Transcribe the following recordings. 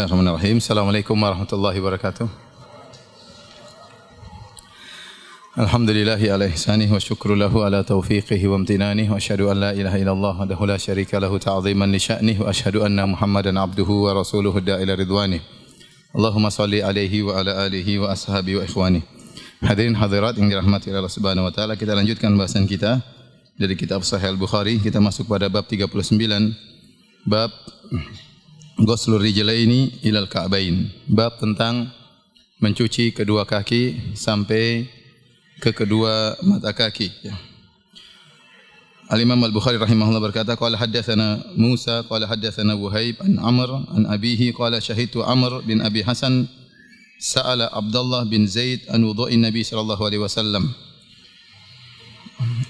Bismillahirrahmanirrahim. Assalamualaikum warahmatullahi wabarakatuh. Alhamdulillahi ala ihsanih wa syukru lahu ala taufiqihi wa amtinanih wa ashadu an la ilaha illallah wa dahu la syarika lahu ta'ziman li sya'nih wa ashadu anna muhammadan abduhu wa rasuluhu da'ila ridwanih. Allahumma salli alaihi wa ala alihi wa ashabi wa ikhwani. Hadirin hadirat yang dirahmati Allah subhanahu wa ta'ala. Kita lanjutkan bahasan kita dari kitab Sahih Al-Bukhari. Kita masuk pada bab 39. Bab Ghuslur rijlaini ilal ka'bain. Bab tentang mencuci kedua kaki sampai ke kedua mata kaki. Ya. Al-Imam Al-Bukhari rahimahullah berkata, "Qala haddatsana Musa, qala haddatsana Wuhaib an Amr an abihi qala syahitu Amr bin Abi Hasan sa'ala Abdullah bin Zaid an wudhu'in Nabi sallallahu alaihi wasallam."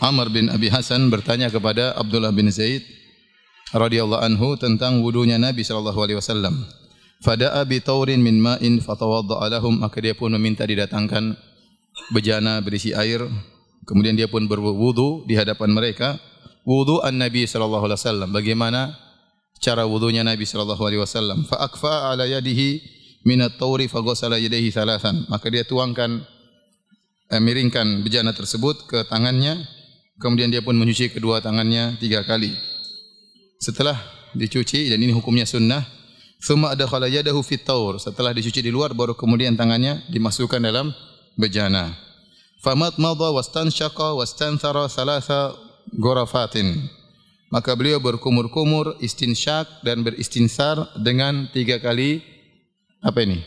Amr bin Abi Hasan bertanya kepada Abdullah bin Zaid radhiyallahu anhu tentang wudunya Nabi sallallahu alaihi wasallam. Fada'a bi taurin min ma'in fatawadda'a lahum maka dia pun meminta didatangkan bejana berisi air kemudian dia pun berwudu di hadapan mereka wudu an-nabi sallallahu alaihi wasallam bagaimana cara wudunya Nabi sallallahu alaihi wasallam fa akfa ala yadihi min at-tauri fa ghassala yadayhi thalathan maka dia tuangkan eh, miringkan bejana tersebut ke tangannya kemudian dia pun mencuci kedua tangannya tiga kali setelah dicuci dan ini hukumnya sunnah, Thumma adakhala yadahu fit taur. Setelah dicuci di luar baru kemudian tangannya dimasukkan dalam bejana. Famat madha wastanshaqa wastanthara thalatha gorafatin. Maka beliau berkumur-kumur, istinsyak dan beristinsar dengan tiga kali apa ini?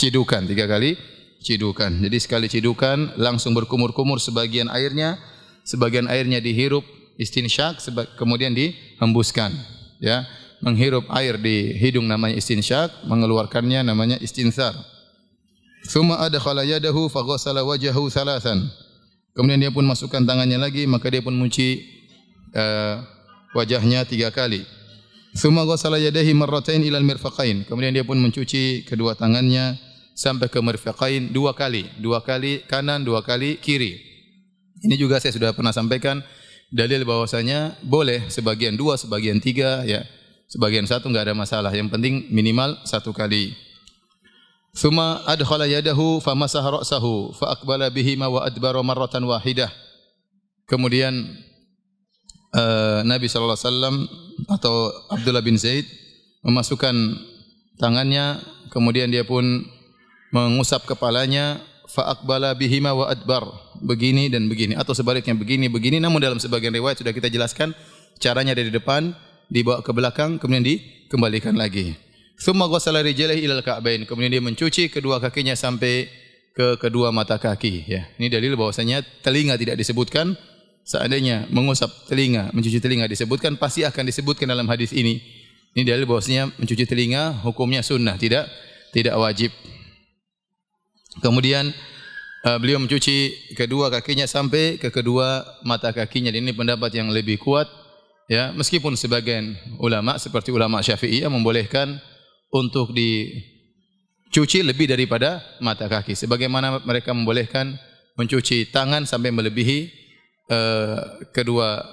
Cidukan, tiga kali cidukan. Jadi sekali cidukan langsung berkumur-kumur sebagian airnya, sebagian airnya dihirup istinsyak kemudian dihembuskan ya menghirup air di hidung namanya istinsyak mengeluarkannya namanya istinsar summa adkhala yadahu faghasala wajhahu kemudian dia pun masukkan tangannya lagi maka dia pun mencuci uh, eh, wajahnya tiga kali summa ghasala yadayhi marratain ila al kemudian dia pun mencuci kedua tangannya sampai ke mirfaqain dua kali dua kali kanan dua kali kiri ini juga saya sudah pernah sampaikan dalil bahwasanya boleh sebagian dua, sebagian tiga, ya sebagian satu nggak ada masalah. Yang penting minimal satu kali. Thumma adkhala yadahu famasaha ra'sahu fa aqbala bihi ma wa adbara marratan wahidah. Kemudian uh, Nabi sallallahu alaihi wasallam atau Abdullah bin Zaid memasukkan tangannya kemudian dia pun mengusap kepalanya fa aqbala bihi ma wa begini dan begini atau sebaliknya begini begini namun dalam sebagian riwayat sudah kita jelaskan caranya dari depan dibawa ke belakang kemudian dikembalikan lagi. Tsumma ghassala rijlaihi ilal ka'bain. Kemudian dia mencuci kedua kakinya sampai ke kedua mata kaki ya. Ini dalil bahwasanya telinga tidak disebutkan seandainya mengusap telinga, mencuci telinga disebutkan pasti akan disebutkan dalam hadis ini. Ini dalil bahwasanya mencuci telinga hukumnya sunnah, tidak tidak wajib. Kemudian Eh, beliau mencuci kedua kakinya sampai ke kedua mata kakinya. ini pendapat yang lebih kuat. Ya, meskipun sebagian ulama seperti ulama Syafi'i membolehkan untuk dicuci lebih daripada mata kaki. Sebagaimana mereka membolehkan mencuci tangan sampai melebihi uh, kedua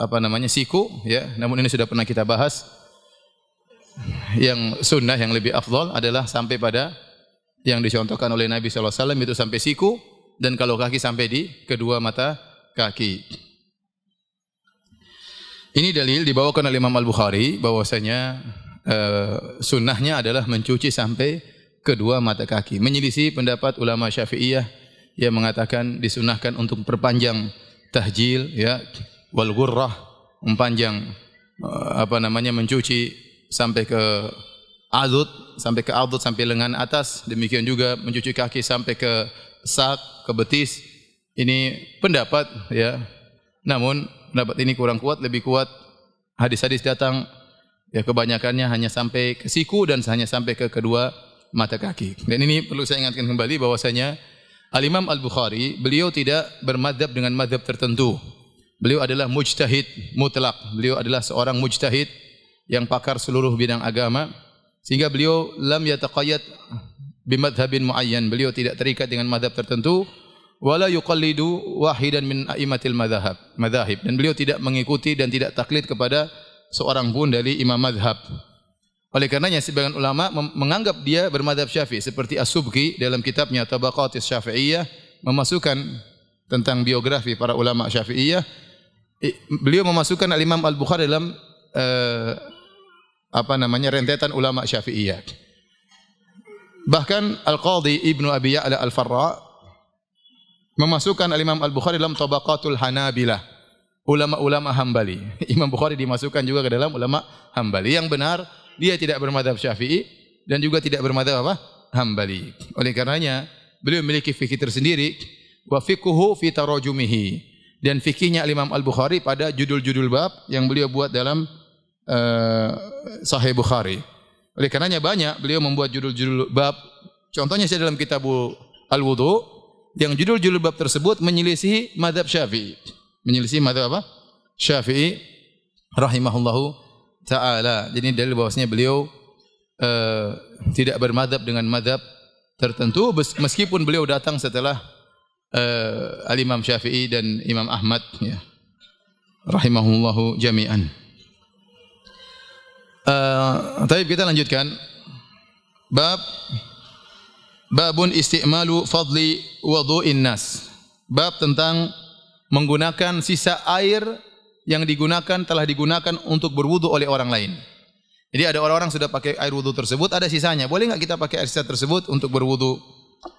apa namanya siku ya namun ini sudah pernah kita bahas yang sunnah yang lebih afdol adalah sampai pada yang dicontohkan oleh Nabi SAW itu sampai siku dan kalau kaki sampai di kedua mata kaki. Ini dalil dibawakan oleh Imam Al-Bukhari bahwasanya e, sunnahnya adalah mencuci sampai kedua mata kaki. Menyelisih pendapat ulama Syafi'iyah yang mengatakan disunahkan untuk perpanjang tahjil ya wal gurrah mempanjang eh, apa namanya mencuci sampai ke azut sampai ke adut sampai lengan atas, demikian juga mencuci kaki sampai ke sak, ke betis. Ini pendapat ya. Namun pendapat ini kurang kuat, lebih kuat hadis-hadis datang ya kebanyakannya hanya sampai ke siku dan hanya sampai ke kedua mata kaki. Dan ini perlu saya ingatkan kembali bahwasanya Al-Imam Al-Bukhari beliau tidak bermadhab dengan madhab tertentu. Beliau adalah mujtahid mutlak. Beliau adalah seorang mujtahid yang pakar seluruh bidang agama. Sehingga beliau lam yataqayyad bimadhhabin muayyan. Beliau tidak terikat dengan madhab tertentu. Wala yuqallidu wahidan min a'immatil madhab. madhahib. Dan beliau tidak mengikuti dan tidak taklid kepada seorang pun dari imam madhab. Oleh karenanya sebagian ulama menganggap dia bermadhab syafi'i seperti As-Subki dalam kitabnya Tabaqatis Syafi'iyah memasukkan tentang biografi para ulama syafi'iyah. Beliau memasukkan Al-Imam Al-Bukhari dalam uh, apa namanya rentetan ulama Syafi'iyah. Bahkan Al-Qadhi Ibnu Abi Ya'la Al-Farra memasukkan Al-Imam Al-Bukhari dalam Tabaqatul Hanabilah. Ulama-ulama Hambali. Imam Bukhari dimasukkan juga ke dalam ulama Hambali. Yang benar, dia tidak bermadhab Syafi'i dan juga tidak bermadhab apa? Hambali. Oleh karenanya, beliau memiliki fikih tersendiri wa fiqhu fi tarajumihi dan fikihnya Imam Al-Bukhari pada judul-judul bab yang beliau buat dalam uh, Sahih Bukhari. Oleh karenanya banyak beliau membuat judul-judul bab. Contohnya saya dalam kitab Al-Wudu yang judul-judul bab tersebut menyelisihi madhab Syafi'i. menyelisihi madhab apa? Syafi'i rahimahullahu taala. Jadi dalil bahwasanya beliau uh, tidak bermadhab dengan madhab tertentu meskipun beliau datang setelah uh, Al Imam Syafi'i dan Imam Ahmad ya. Rahimahullahu jami'an. Uh, tapi kita lanjutkan bab babun istimalu fadli wudu'in nas. Bab tentang menggunakan sisa air yang digunakan telah digunakan untuk berwudu oleh orang lain. Jadi ada orang-orang sudah pakai air wudu tersebut, ada sisanya. Boleh nggak kita pakai air sisa tersebut untuk berwudu?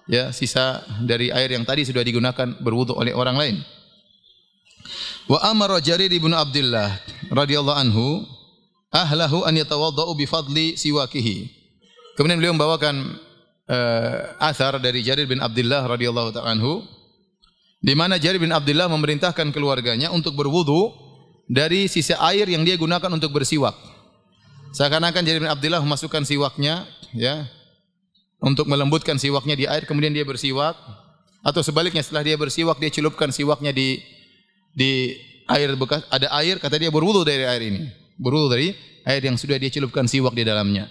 Ya, sisa dari air yang tadi sudah digunakan berwudu oleh orang lain. Wa amara Jarir bin Abdullah radhiyallahu anhu ahlahu an yatawaddau bi fadli siwakihi. Kemudian beliau membawakan uh, athar dari Jarir bin Abdullah radhiyallahu ta'ala anhu di mana Jarir bin Abdullah memerintahkan keluarganya untuk berwudu dari sisa air yang dia gunakan untuk bersiwak. Seakan-akan Jarir bin Abdullah memasukkan siwaknya ya untuk melembutkan siwaknya di air kemudian dia bersiwak atau sebaliknya setelah dia bersiwak dia celupkan siwaknya di di air bekas ada air kata dia berwudu dari air ini berwudu dari air yang sudah dia celupkan siwak di dalamnya.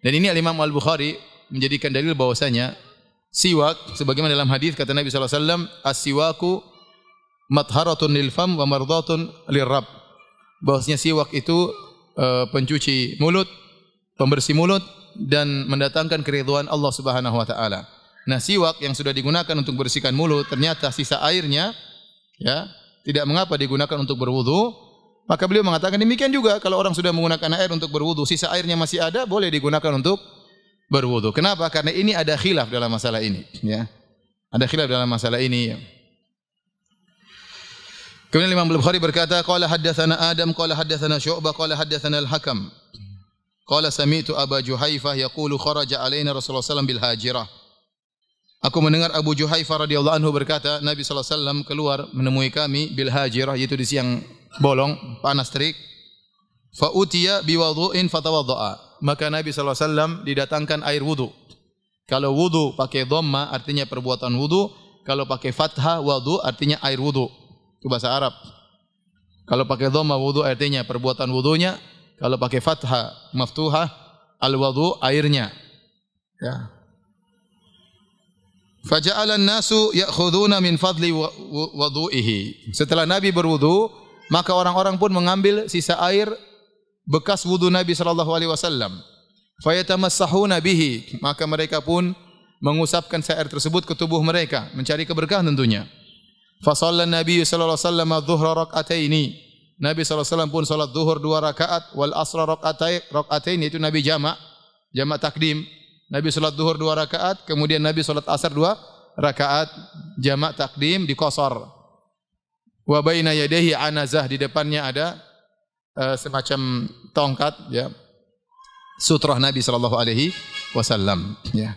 Dan ini Al Imam Al Bukhari menjadikan dalil bahwasanya siwak sebagaimana dalam hadis kata Nabi SAW, alaihi wasallam as-siwaku matharatun lil fam wa mardatun Bahwasanya siwak itu eh, pencuci mulut, pembersih mulut dan mendatangkan keriduan Allah Subhanahu wa taala. Nah, siwak yang sudah digunakan untuk bersihkan mulut ternyata sisa airnya ya tidak mengapa digunakan untuk berwudu maka beliau mengatakan demikian juga kalau orang sudah menggunakan air untuk berwudu, sisa airnya masih ada, boleh digunakan untuk berwudu. Kenapa? Karena ini ada khilaf dalam masalah ini, ya. Ada khilaf dalam masalah ini. Kemudian Imam Bukhari berkata, qala haddatsana Adam, qala haddatsana Syu'bah, qala haddatsana Al-Hakam. Qala sami'tu Aba Juhaifah yaqulu kharaja alaina Rasulullah sallallahu alaihi wasallam bil hajirah. Aku mendengar Abu Juhaifa radhiyallahu anhu berkata, Nabi SAW alaihi wasallam keluar menemui kami bil hajirah yaitu di siang bolong panas terik. Fa utiya bi Maka Nabi sallallahu alaihi wasallam didatangkan air wudu. Kalau wudu pakai dhamma artinya perbuatan wudu, kalau pakai fathah wadu artinya air wudu. Itu bahasa Arab. Kalau pakai dhamma wudhu, artinya perbuatan wudhunya. kalau pakai fathah maftuha al wadu airnya. Ya, Faja'alan nasu ya'khuduna min fadli wudu'ihi. Setelah Nabi berwudu, maka orang-orang pun mengambil sisa air bekas wudu Nabi sallallahu alaihi wasallam. Fayatamassahuna bihi, maka mereka pun mengusapkan sisa air tersebut ke tubuh mereka, mencari keberkahan tentunya. Fa sallan Nabi sallallahu alaihi wasallam dhuhra rak'ataini. Nabi saw pun salat zuhur dua rakaat wal asra rak'atai rak'atain itu Nabi jamak, jamak takdim. Nabi sholat duhur dua rakaat, kemudian Nabi sholat asar dua rakaat jamak takdim di kosor. Wa baina anazah di depannya ada uh, semacam tongkat ya. Sutrah Nabi sallallahu alaihi wasallam ya.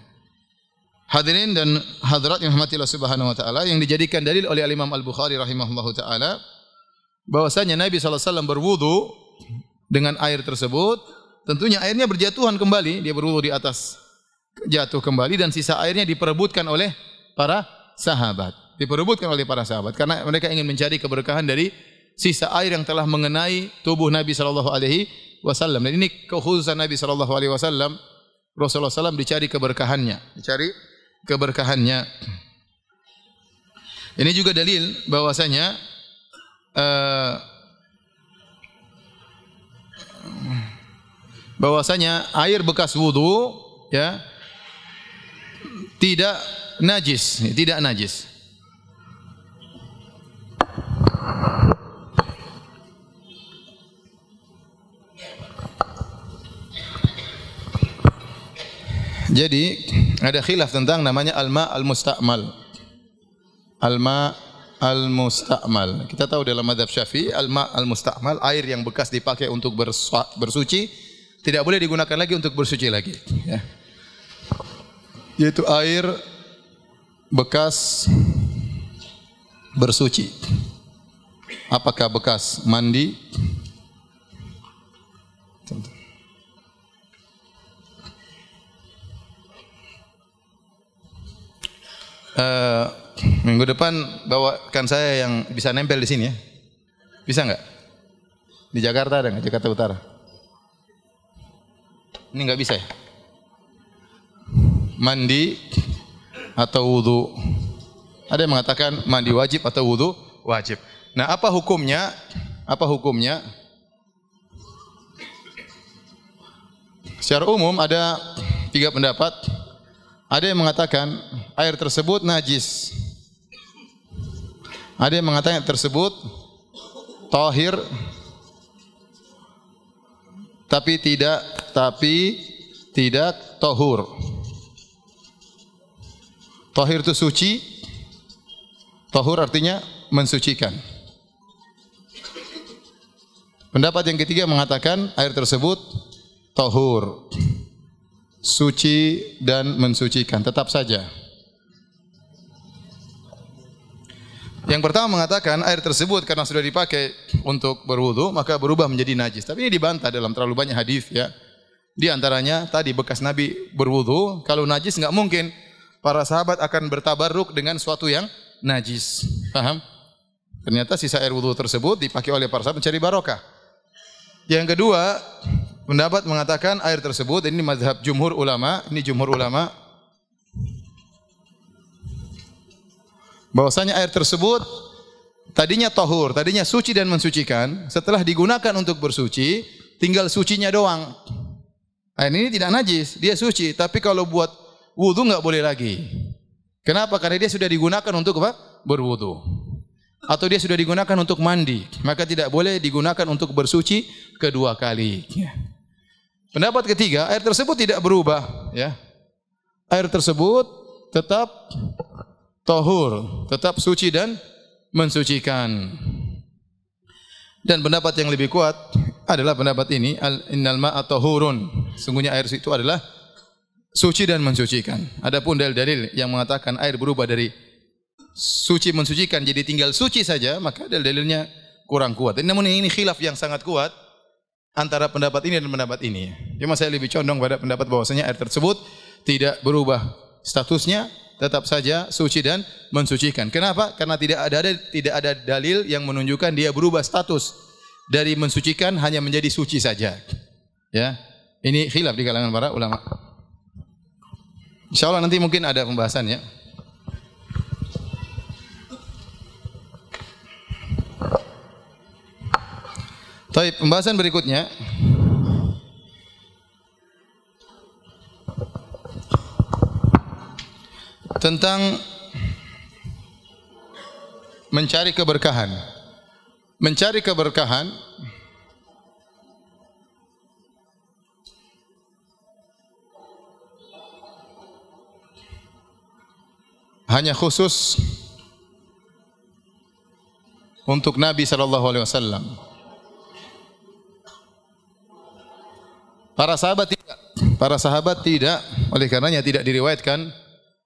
Hadirin dan hadirat yang rahmati Allah Subhanahu wa taala yang dijadikan dalil oleh Imam Al-Bukhari rahimahullahu taala bahwasanya Nabi sallallahu alaihi wasallam berwudu dengan air tersebut, tentunya airnya berjatuhan kembali, dia berwudu di atas jatuh kembali dan sisa airnya diperebutkan oleh para sahabat. Diperebutkan oleh para sahabat karena mereka ingin mencari keberkahan dari sisa air yang telah mengenai tubuh Nabi sallallahu alaihi wasallam. Dan ini kekhususan Nabi sallallahu alaihi wasallam Rasulullah SAW dicari keberkahannya, dicari keberkahannya. Ini juga dalil bahwasanya uh, bahwasanya air bekas wudhu ya tidak najis, tidak najis. Jadi ada khilaf tentang namanya alma al-musta'mal. Alma al-musta'mal. Kita tahu dalam madhab Syafi'i alma al-musta'mal air yang bekas dipakai untuk bersuci tidak boleh digunakan lagi untuk bersuci lagi, ya yaitu air bekas bersuci. Apakah bekas mandi? Uh, minggu depan bawakan saya yang bisa nempel di sini ya. Bisa nggak? Di Jakarta ada nggak? Jakarta Utara. Ini nggak bisa ya? mandi atau wudu? Ada yang mengatakan mandi wajib atau wudu wajib. Nah, apa hukumnya? Apa hukumnya? Secara umum ada tiga pendapat. Ada yang mengatakan air tersebut najis. Ada yang mengatakan air tersebut tahir tapi tidak tapi tidak tohur. Tahir itu suci. Tahur artinya mensucikan. Pendapat yang ketiga mengatakan air tersebut tahur. Suci dan mensucikan tetap saja. Yang pertama mengatakan air tersebut karena sudah dipakai untuk berwudu maka berubah menjadi najis. Tapi ini dibantah dalam terlalu banyak hadis ya. Di antaranya tadi bekas Nabi berwudu, kalau najis nggak mungkin para sahabat akan bertabarruk dengan suatu yang najis. Paham? Ternyata sisa air wudhu tersebut dipakai oleh para sahabat mencari barokah. Yang kedua, pendapat mengatakan air tersebut ini mazhab jumhur ulama, ini jumhur ulama bahwasanya air tersebut tadinya tohur, tadinya suci dan mensucikan, setelah digunakan untuk bersuci, tinggal sucinya doang. Air ini tidak najis, dia suci, tapi kalau buat wudhu nggak boleh lagi. Kenapa? Karena dia sudah digunakan untuk apa? Berwudhu. Atau dia sudah digunakan untuk mandi. Maka tidak boleh digunakan untuk bersuci kedua kali. Ya. Pendapat ketiga, air tersebut tidak berubah. Ya. Air tersebut tetap tohur, tetap suci dan mensucikan. Dan pendapat yang lebih kuat adalah pendapat ini, al innal ma'a tahurun. Sungguhnya air itu adalah suci dan mensucikan. Adapun dalil-dalil yang mengatakan air berubah dari suci mensucikan jadi tinggal suci saja, maka dalil-dalilnya kurang kuat. Namun ini khilaf yang sangat kuat antara pendapat ini dan pendapat ini. Cuma saya lebih condong pada pendapat bahwasanya air tersebut tidak berubah statusnya, tetap saja suci dan mensucikan. Kenapa? Karena tidak ada, ada tidak ada dalil yang menunjukkan dia berubah status dari mensucikan hanya menjadi suci saja. Ya. Ini khilaf di kalangan para ulama. Insya Allah nanti mungkin ada pembahasan ya. Tapi pembahasan berikutnya tentang mencari keberkahan. Mencari keberkahan hanya khusus untuk Nabi sallallahu alaihi wasallam. Para sahabat tidak, para sahabat tidak, oleh karenanya tidak diriwayatkan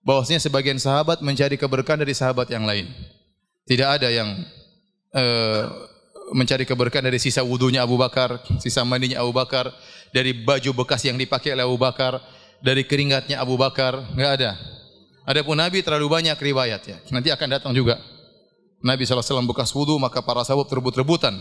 bahwasanya sebagian sahabat mencari keberkahan dari sahabat yang lain. Tidak ada yang e, mencari keberkahan dari sisa wudhunya Abu Bakar, sisa mandinya Abu Bakar, dari baju bekas yang dipakai oleh Abu Bakar, dari keringatnya Abu Bakar, enggak ada. Adapun Nabi terlalu banyak riwayat ya. Nanti akan datang juga. Nabi SAW bekas wudhu maka para sahabat terbut-rebutan.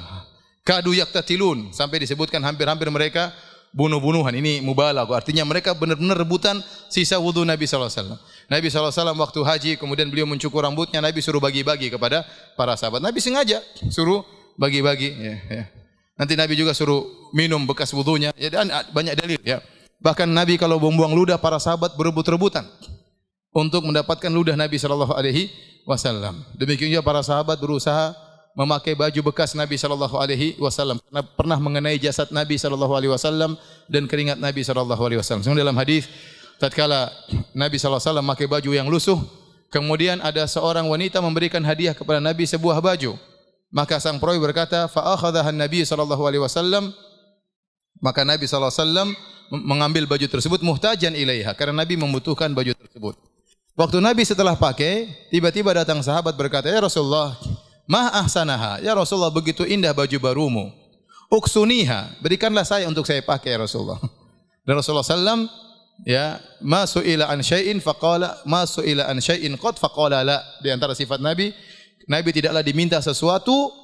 Kadu yaktatilun sampai disebutkan hampir-hampir mereka bunuh-bunuhan. Ini mubalagh. Artinya mereka benar-benar rebutan sisa wudhu Nabi sallallahu alaihi wasallam. Nabi sallallahu alaihi wasallam waktu haji kemudian beliau mencukur rambutnya, Nabi suruh bagi-bagi kepada para sahabat. Nabi sengaja suruh bagi-bagi ya, ya. Nanti Nabi juga suruh minum bekas wudhunya. Ya, dan ah, banyak dalil ya. Bahkan Nabi kalau buang-buang ludah para sahabat berebut-rebutan untuk mendapatkan ludah Nabi sallallahu alaihi wasallam. Demikian juga para sahabat berusaha memakai baju bekas Nabi sallallahu alaihi wasallam karena pernah mengenai jasad Nabi sallallahu alaihi wasallam dan keringat Nabi sallallahu alaihi wasallam. Sebenarnya dalam hadis tatkala Nabi sallallahu alaihi wasallam memakai baju yang lusuh, kemudian ada seorang wanita memberikan hadiah kepada Nabi sebuah baju. Maka sang perawi berkata, "Fa akhadhaha Nabi sallallahu alaihi wasallam" Maka Nabi sallallahu alaihi wasallam mengambil baju tersebut muhtajan ilaiha karena Nabi membutuhkan baju tersebut. Waktu Nabi setelah pakai, tiba-tiba datang sahabat berkata, "Ya Rasulullah, mah ahsanaha?" Ya Rasulullah, begitu indah baju barumu. Uksuniha, berikanlah saya untuk saya pakai ya Rasulullah. Dan Rasulullah sallam ya, "Ma su'ila an syai'in faqala ma su'ila an syai'in qad faqala la." Di antara sifat Nabi, Nabi tidaklah diminta sesuatu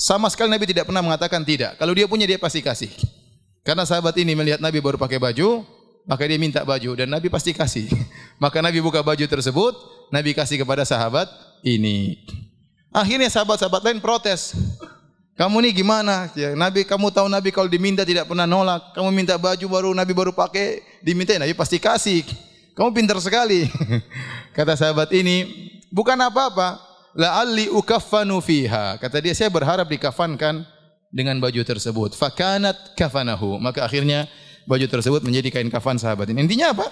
sama sekali Nabi tidak pernah mengatakan tidak. Kalau dia punya dia pasti kasih. Karena sahabat ini melihat Nabi baru pakai baju, maka dia minta baju dan Nabi pasti kasih. Maka Nabi buka baju tersebut, Nabi kasih kepada sahabat ini. Akhirnya sahabat-sahabat lain protes. Kamu ini gimana? Ya, Nabi, kamu tahu Nabi kalau diminta tidak pernah nolak. Kamu minta baju baru, Nabi baru pakai, diminta Nabi pasti kasih. Kamu pintar sekali. Kata sahabat ini, bukan apa-apa. La'alli ukafanu fiha. Kata dia, saya berharap dikafankan dengan baju tersebut. Fakanat kafanahu. Maka akhirnya baju tersebut menjadi kain kafan sahabat ini. Intinya apa?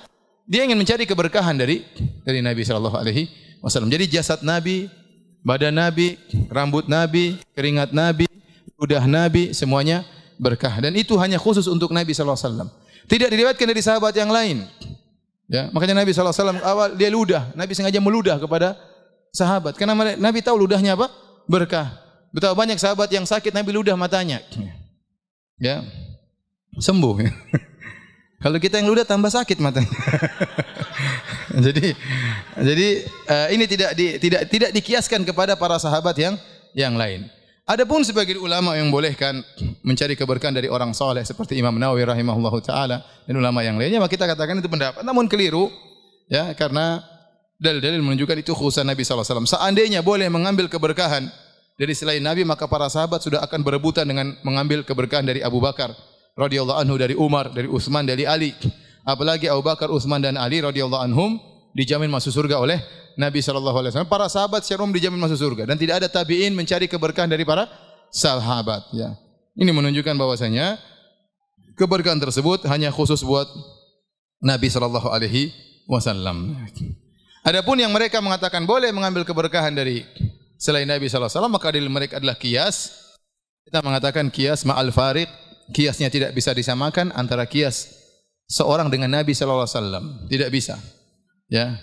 Dia ingin mencari keberkahan dari dari Nabi sallallahu alaihi wasallam. Jadi jasad Nabi, badan Nabi, rambut Nabi, keringat Nabi, ludah Nabi semuanya berkah dan itu hanya khusus untuk Nabi sallallahu alaihi wasallam. Tidak diriwayatkan dari sahabat yang lain. Ya, makanya Nabi sallallahu alaihi wasallam awal dia ludah, Nabi sengaja meludah kepada sahabat karena Nabi tahu ludahnya apa? Berkah. Betapa banyak sahabat yang sakit Nabi ludah matanya. Ya. Sembuh. Kalau kita yang ludah tambah sakit matanya. jadi jadi uh, ini tidak di, tidak tidak dikiaskan kepada para sahabat yang yang lain. Adapun sebagian ulama yang bolehkan mencari keberkahan dari orang soleh seperti Imam Nawawi rahimahullahu taala dan ulama yang lainnya, maka kita katakan itu pendapat. Namun keliru ya karena dalil-dalil menunjukkan itu khusus Nabi saw. Seandainya boleh mengambil keberkahan dari selain Nabi, maka para sahabat sudah akan berebutan dengan mengambil keberkahan dari Abu Bakar, radhiyallahu anhu dari Umar, dari Utsman, dari Ali. Apalagi Abu Bakar, Utsman dan Ali radhiyallahu anhum dijamin masuk surga oleh Nabi sallallahu alaihi wasallam. Para sahabat secara umum dijamin masuk surga dan tidak ada tabi'in mencari keberkahan dari para sahabat ya. Ini menunjukkan bahwasanya keberkahan tersebut hanya khusus buat Nabi sallallahu alaihi wasallam. Adapun yang mereka mengatakan boleh mengambil keberkahan dari selain Nabi sallallahu alaihi wasallam maka dalil mereka adalah kias. Kita mengatakan kias ma'al fariq kiasnya tidak bisa disamakan antara kias seorang dengan Nabi SAW. alaihi wasallam. Tidak bisa. Ya.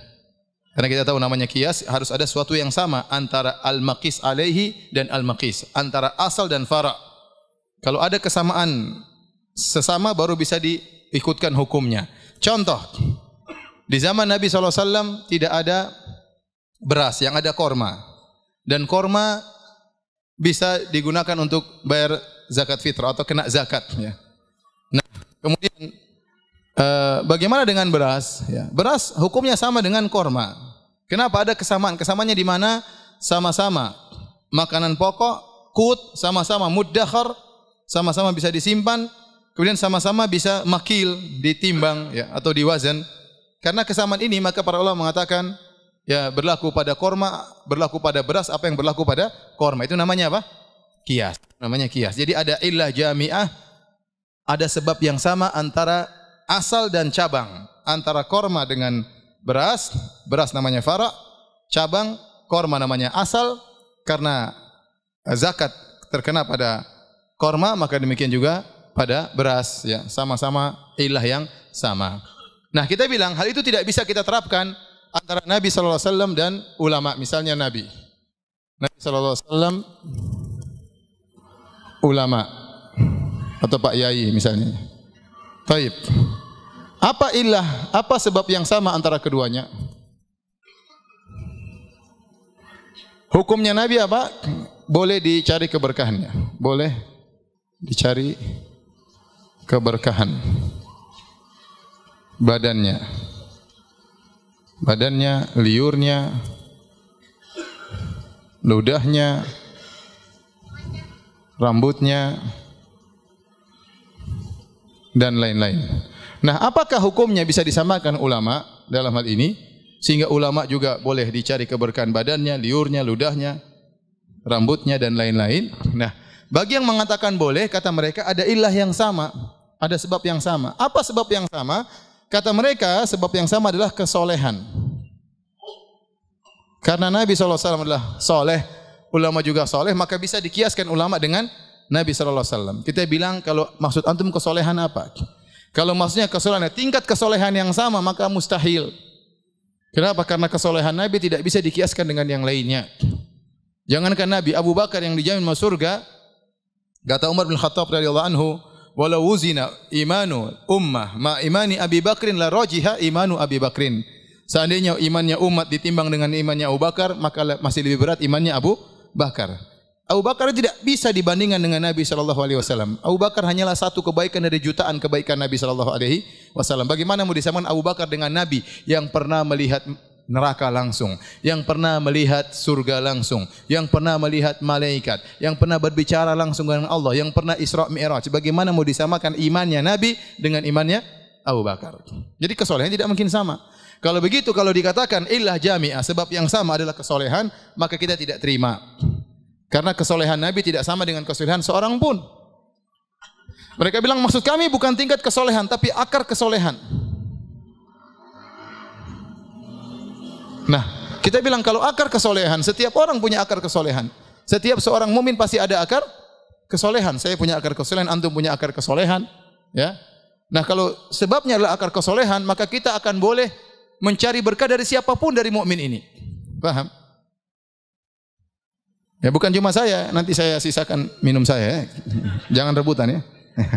Karena kita tahu namanya kias harus ada sesuatu yang sama antara al-maqis alaihi dan al-maqis, antara asal dan fara. Kalau ada kesamaan sesama baru bisa diikutkan hukumnya. Contoh, di zaman Nabi SAW tidak ada beras, yang ada korma. Dan korma bisa digunakan untuk bayar zakat fitrah atau kena zakat ya. Nah, kemudian eh, bagaimana dengan beras ya? Beras hukumnya sama dengan korma. Kenapa ada kesamaan? Kesamaannya di mana? Sama-sama makanan pokok, kut sama-sama muddakhar, sama-sama bisa disimpan, kemudian sama-sama bisa makil, ditimbang ya atau diwazan. Karena kesamaan ini maka para ulama mengatakan ya berlaku pada korma, berlaku pada beras, apa yang berlaku pada korma. Itu namanya apa? Kias namanya kias. Jadi ada illah jami'ah, ada sebab yang sama antara asal dan cabang, antara korma dengan beras, beras namanya fara, cabang korma namanya asal karena zakat terkena pada korma maka demikian juga pada beras ya sama-sama ilah yang sama. Nah kita bilang hal itu tidak bisa kita terapkan antara Nabi saw dan ulama misalnya Nabi. Nabi saw ulama atau Pak Yai misalnya. Taib. Apa ilah, apa sebab yang sama antara keduanya? Hukumnya Nabi apa? Boleh dicari keberkahannya. Boleh dicari keberkahan badannya. Badannya, liurnya, ludahnya, rambutnya, dan lain-lain. Nah, apakah hukumnya bisa disamakan ulama dalam hal ini? Sehingga ulama juga boleh dicari keberkahan badannya, liurnya, ludahnya, rambutnya, dan lain-lain. Nah, bagi yang mengatakan boleh, kata mereka ada ilah yang sama, ada sebab yang sama. Apa sebab yang sama? Kata mereka, sebab yang sama adalah kesolehan. Karena Nabi SAW adalah soleh, ulama juga soleh, maka bisa dikiaskan ulama dengan Nabi SAW. Kita bilang kalau maksud antum kesolehan apa? Kalau maksudnya kesolehan, ya, tingkat kesolehan yang sama maka mustahil. Kenapa? Karena kesolehan Nabi tidak bisa dikiaskan dengan yang lainnya. Jangankan Nabi Abu Bakar yang dijamin masuk surga, kata Umar bin Khattab Allah anhu, walau uzina imanu ummah ma imani Abi Bakrin la rojiha imanu Abi Bakrin. Seandainya imannya umat ditimbang dengan imannya Abu Bakar, maka masih lebih berat imannya Abu Bakar. Abu Bakar tidak bisa dibandingkan dengan Nabi Shallallahu alaihi wasallam. Abu Bakar hanyalah satu kebaikan dari jutaan kebaikan Nabi Shallallahu alaihi wasallam. Bagaimana mau disamakan Abu Bakar dengan Nabi yang pernah melihat neraka langsung, yang pernah melihat surga langsung, yang pernah melihat malaikat, yang pernah berbicara langsung dengan Allah, yang pernah Isra Mi'raj. Bagaimana mau disamakan imannya Nabi dengan imannya Abu Bakar? Jadi kesolehan tidak mungkin sama. Kalau begitu kalau dikatakan ilah jami'ah sebab yang sama adalah kesolehan, maka kita tidak terima. Karena kesolehan Nabi tidak sama dengan kesolehan seorang pun. Mereka bilang maksud kami bukan tingkat kesolehan tapi akar kesolehan. Nah, kita bilang kalau akar kesolehan, setiap orang punya akar kesolehan. Setiap seorang mumin pasti ada akar kesolehan. Saya punya akar kesolehan, antum punya akar kesolehan, ya. Nah, kalau sebabnya adalah akar kesolehan, maka kita akan boleh mencari berkah dari siapapun dari mukmin ini. Paham? Ya bukan cuma saya, nanti saya sisakan minum saya. Jangan rebutan ya.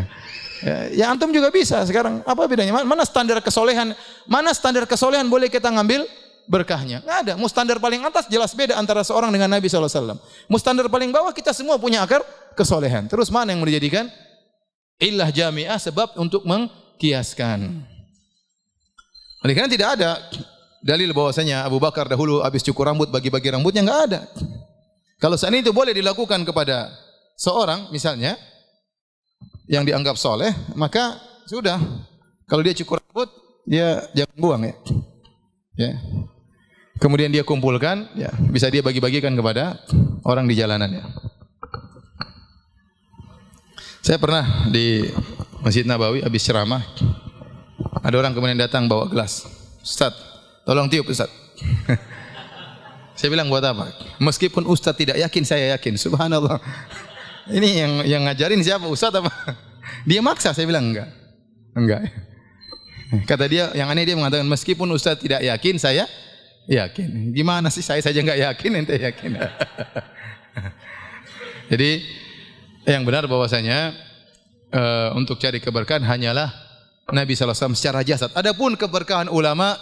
Ya, ya. antum juga bisa sekarang. Apa bedanya? Mana standar kesolehan? Mana standar kesolehan boleh kita ngambil berkahnya? Nggak ada. Mustandar paling atas jelas beda antara seorang dengan Nabi SAW. Mustandar paling bawah kita semua punya akar kesolehan. Terus mana yang menjadikan ilah jamiah sebab untuk mengkiaskan. Oleh karena tidak ada dalil bahwasanya Abu Bakar dahulu habis cukur rambut bagi-bagi rambutnya nggak ada. Kalau seandainya itu boleh dilakukan kepada seorang misalnya yang dianggap soleh, maka sudah. Kalau dia cukur rambut, dia jangan buang ya. Ya. Kemudian dia kumpulkan, ya, bisa dia bagi-bagikan kepada orang di jalanan ya. Saya pernah di Masjid Nabawi habis ceramah, ada orang kemudian datang bawa gelas. Ustaz, tolong tiup Ustaz. Saya bilang buat apa? Meskipun ustaz tidak yakin, saya yakin. Subhanallah. Ini yang yang ngajarin siapa? Ustaz apa? Dia maksa, saya bilang enggak. Enggak. Kata dia, yang aneh dia mengatakan meskipun ustaz tidak yakin, saya yakin. Gimana sih saya saja enggak yakin ente yakin. Jadi yang benar bahwasanya uh, untuk cari keberkahan hanyalah Nabi sallallahu alaihi wasallam secara jasad. Adapun keberkahan ulama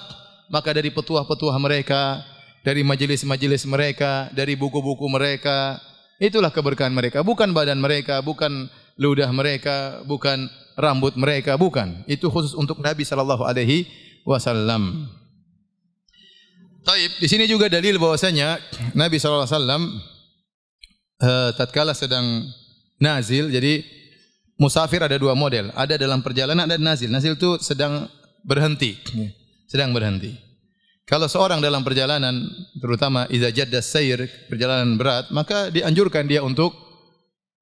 maka dari petuah-petuah mereka, dari majelis-majelis mereka, dari buku-buku mereka. Itulah keberkahan mereka, bukan badan mereka, bukan ludah mereka, bukan rambut mereka, bukan. Itu khusus untuk Nabi sallallahu alaihi wasallam. Taib, di sini juga dalil bahwasanya Nabi sallallahu alaihi wasallam eh, tatkala sedang nazil, jadi musafir ada dua model, ada dalam perjalanan, ada nazil. Nazil itu sedang berhenti, ya, sedang berhenti. Kalau seorang dalam perjalanan, terutama iza jadda sayr, perjalanan berat, maka dianjurkan dia untuk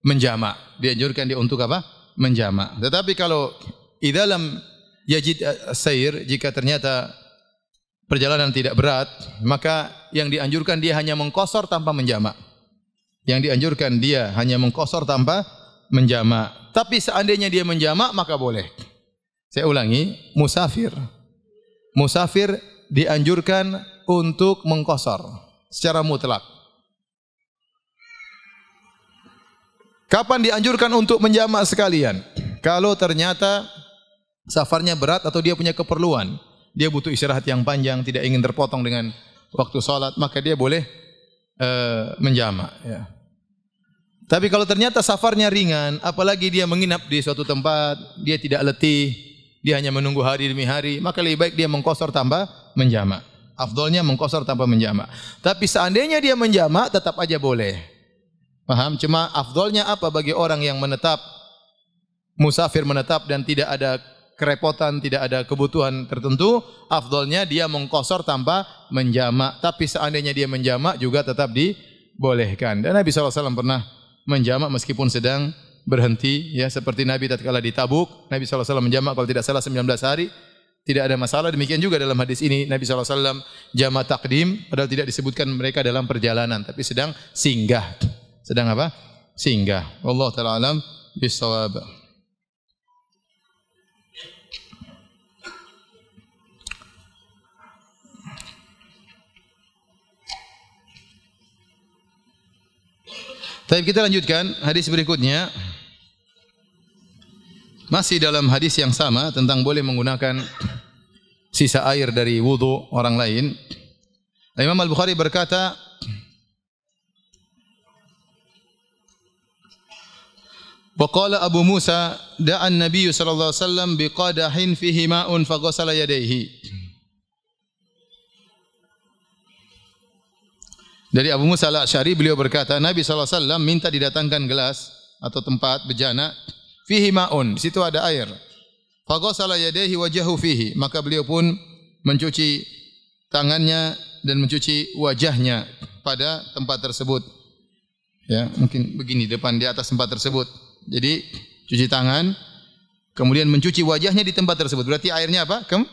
menjamak. Dianjurkan dia untuk apa? Menjamak. Tetapi kalau di dalam yajid eh, sayr, jika ternyata perjalanan tidak berat, maka yang dianjurkan dia hanya mengkosor tanpa menjamak. Yang dianjurkan dia hanya mengkosor tanpa menjamak. Tapi seandainya dia menjamak maka boleh. Saya ulangi, musafir. Musafir dianjurkan untuk mengkosor secara mutlak. Kapan dianjurkan untuk menjamak sekalian? Kalau ternyata safarnya berat atau dia punya keperluan, dia butuh istirahat yang panjang, tidak ingin terpotong dengan waktu sholat, maka dia boleh e, menjamak. Ya. Tapi kalau ternyata safarnya ringan, apalagi dia menginap di suatu tempat, dia tidak letih, dia hanya menunggu hari demi hari, maka lebih baik dia mengkosor tambah menjamak. Afdolnya mengkosor tanpa menjamak. Tapi seandainya dia menjamak tetap aja boleh. Paham? Cuma afdolnya apa bagi orang yang menetap musafir menetap dan tidak ada kerepotan, tidak ada kebutuhan tertentu, afdolnya dia mengkosor tanpa menjamak. Tapi seandainya dia menjamak juga tetap dibolehkan. Dan Nabi SAW pernah menjamak meskipun sedang berhenti ya seperti Nabi tatkala di Tabuk Nabi SAW menjamak kalau tidak salah 19 hari tidak ada masalah. Demikian juga dalam hadis ini Nabi SAW jama takdim padahal tidak disebutkan mereka dalam perjalanan tapi sedang singgah. Sedang apa? Singgah. Allah taala alam bisawab. Tapi kita lanjutkan hadis berikutnya. Masih dalam hadis yang sama tentang boleh menggunakan sisa air dari wudhu orang lain. Imam Al-Bukhari berkata, Waqala Abu Musa da'a an-nabiy sallallahu alaihi wasallam biqadahin fihi ma'un faghasala yadayhi. Dari Abu Musa Al-Asy'ari beliau berkata, Nabi sallallahu alaihi wasallam minta didatangkan gelas atau tempat bejana fihi maun, di situ ada air. Faghasala yadayhi wajahu fihi, maka beliau pun mencuci tangannya dan mencuci wajahnya pada tempat tersebut. Ya, mungkin begini depan di atas tempat tersebut. Jadi cuci tangan, kemudian mencuci wajahnya di tempat tersebut. Berarti airnya apa? Kem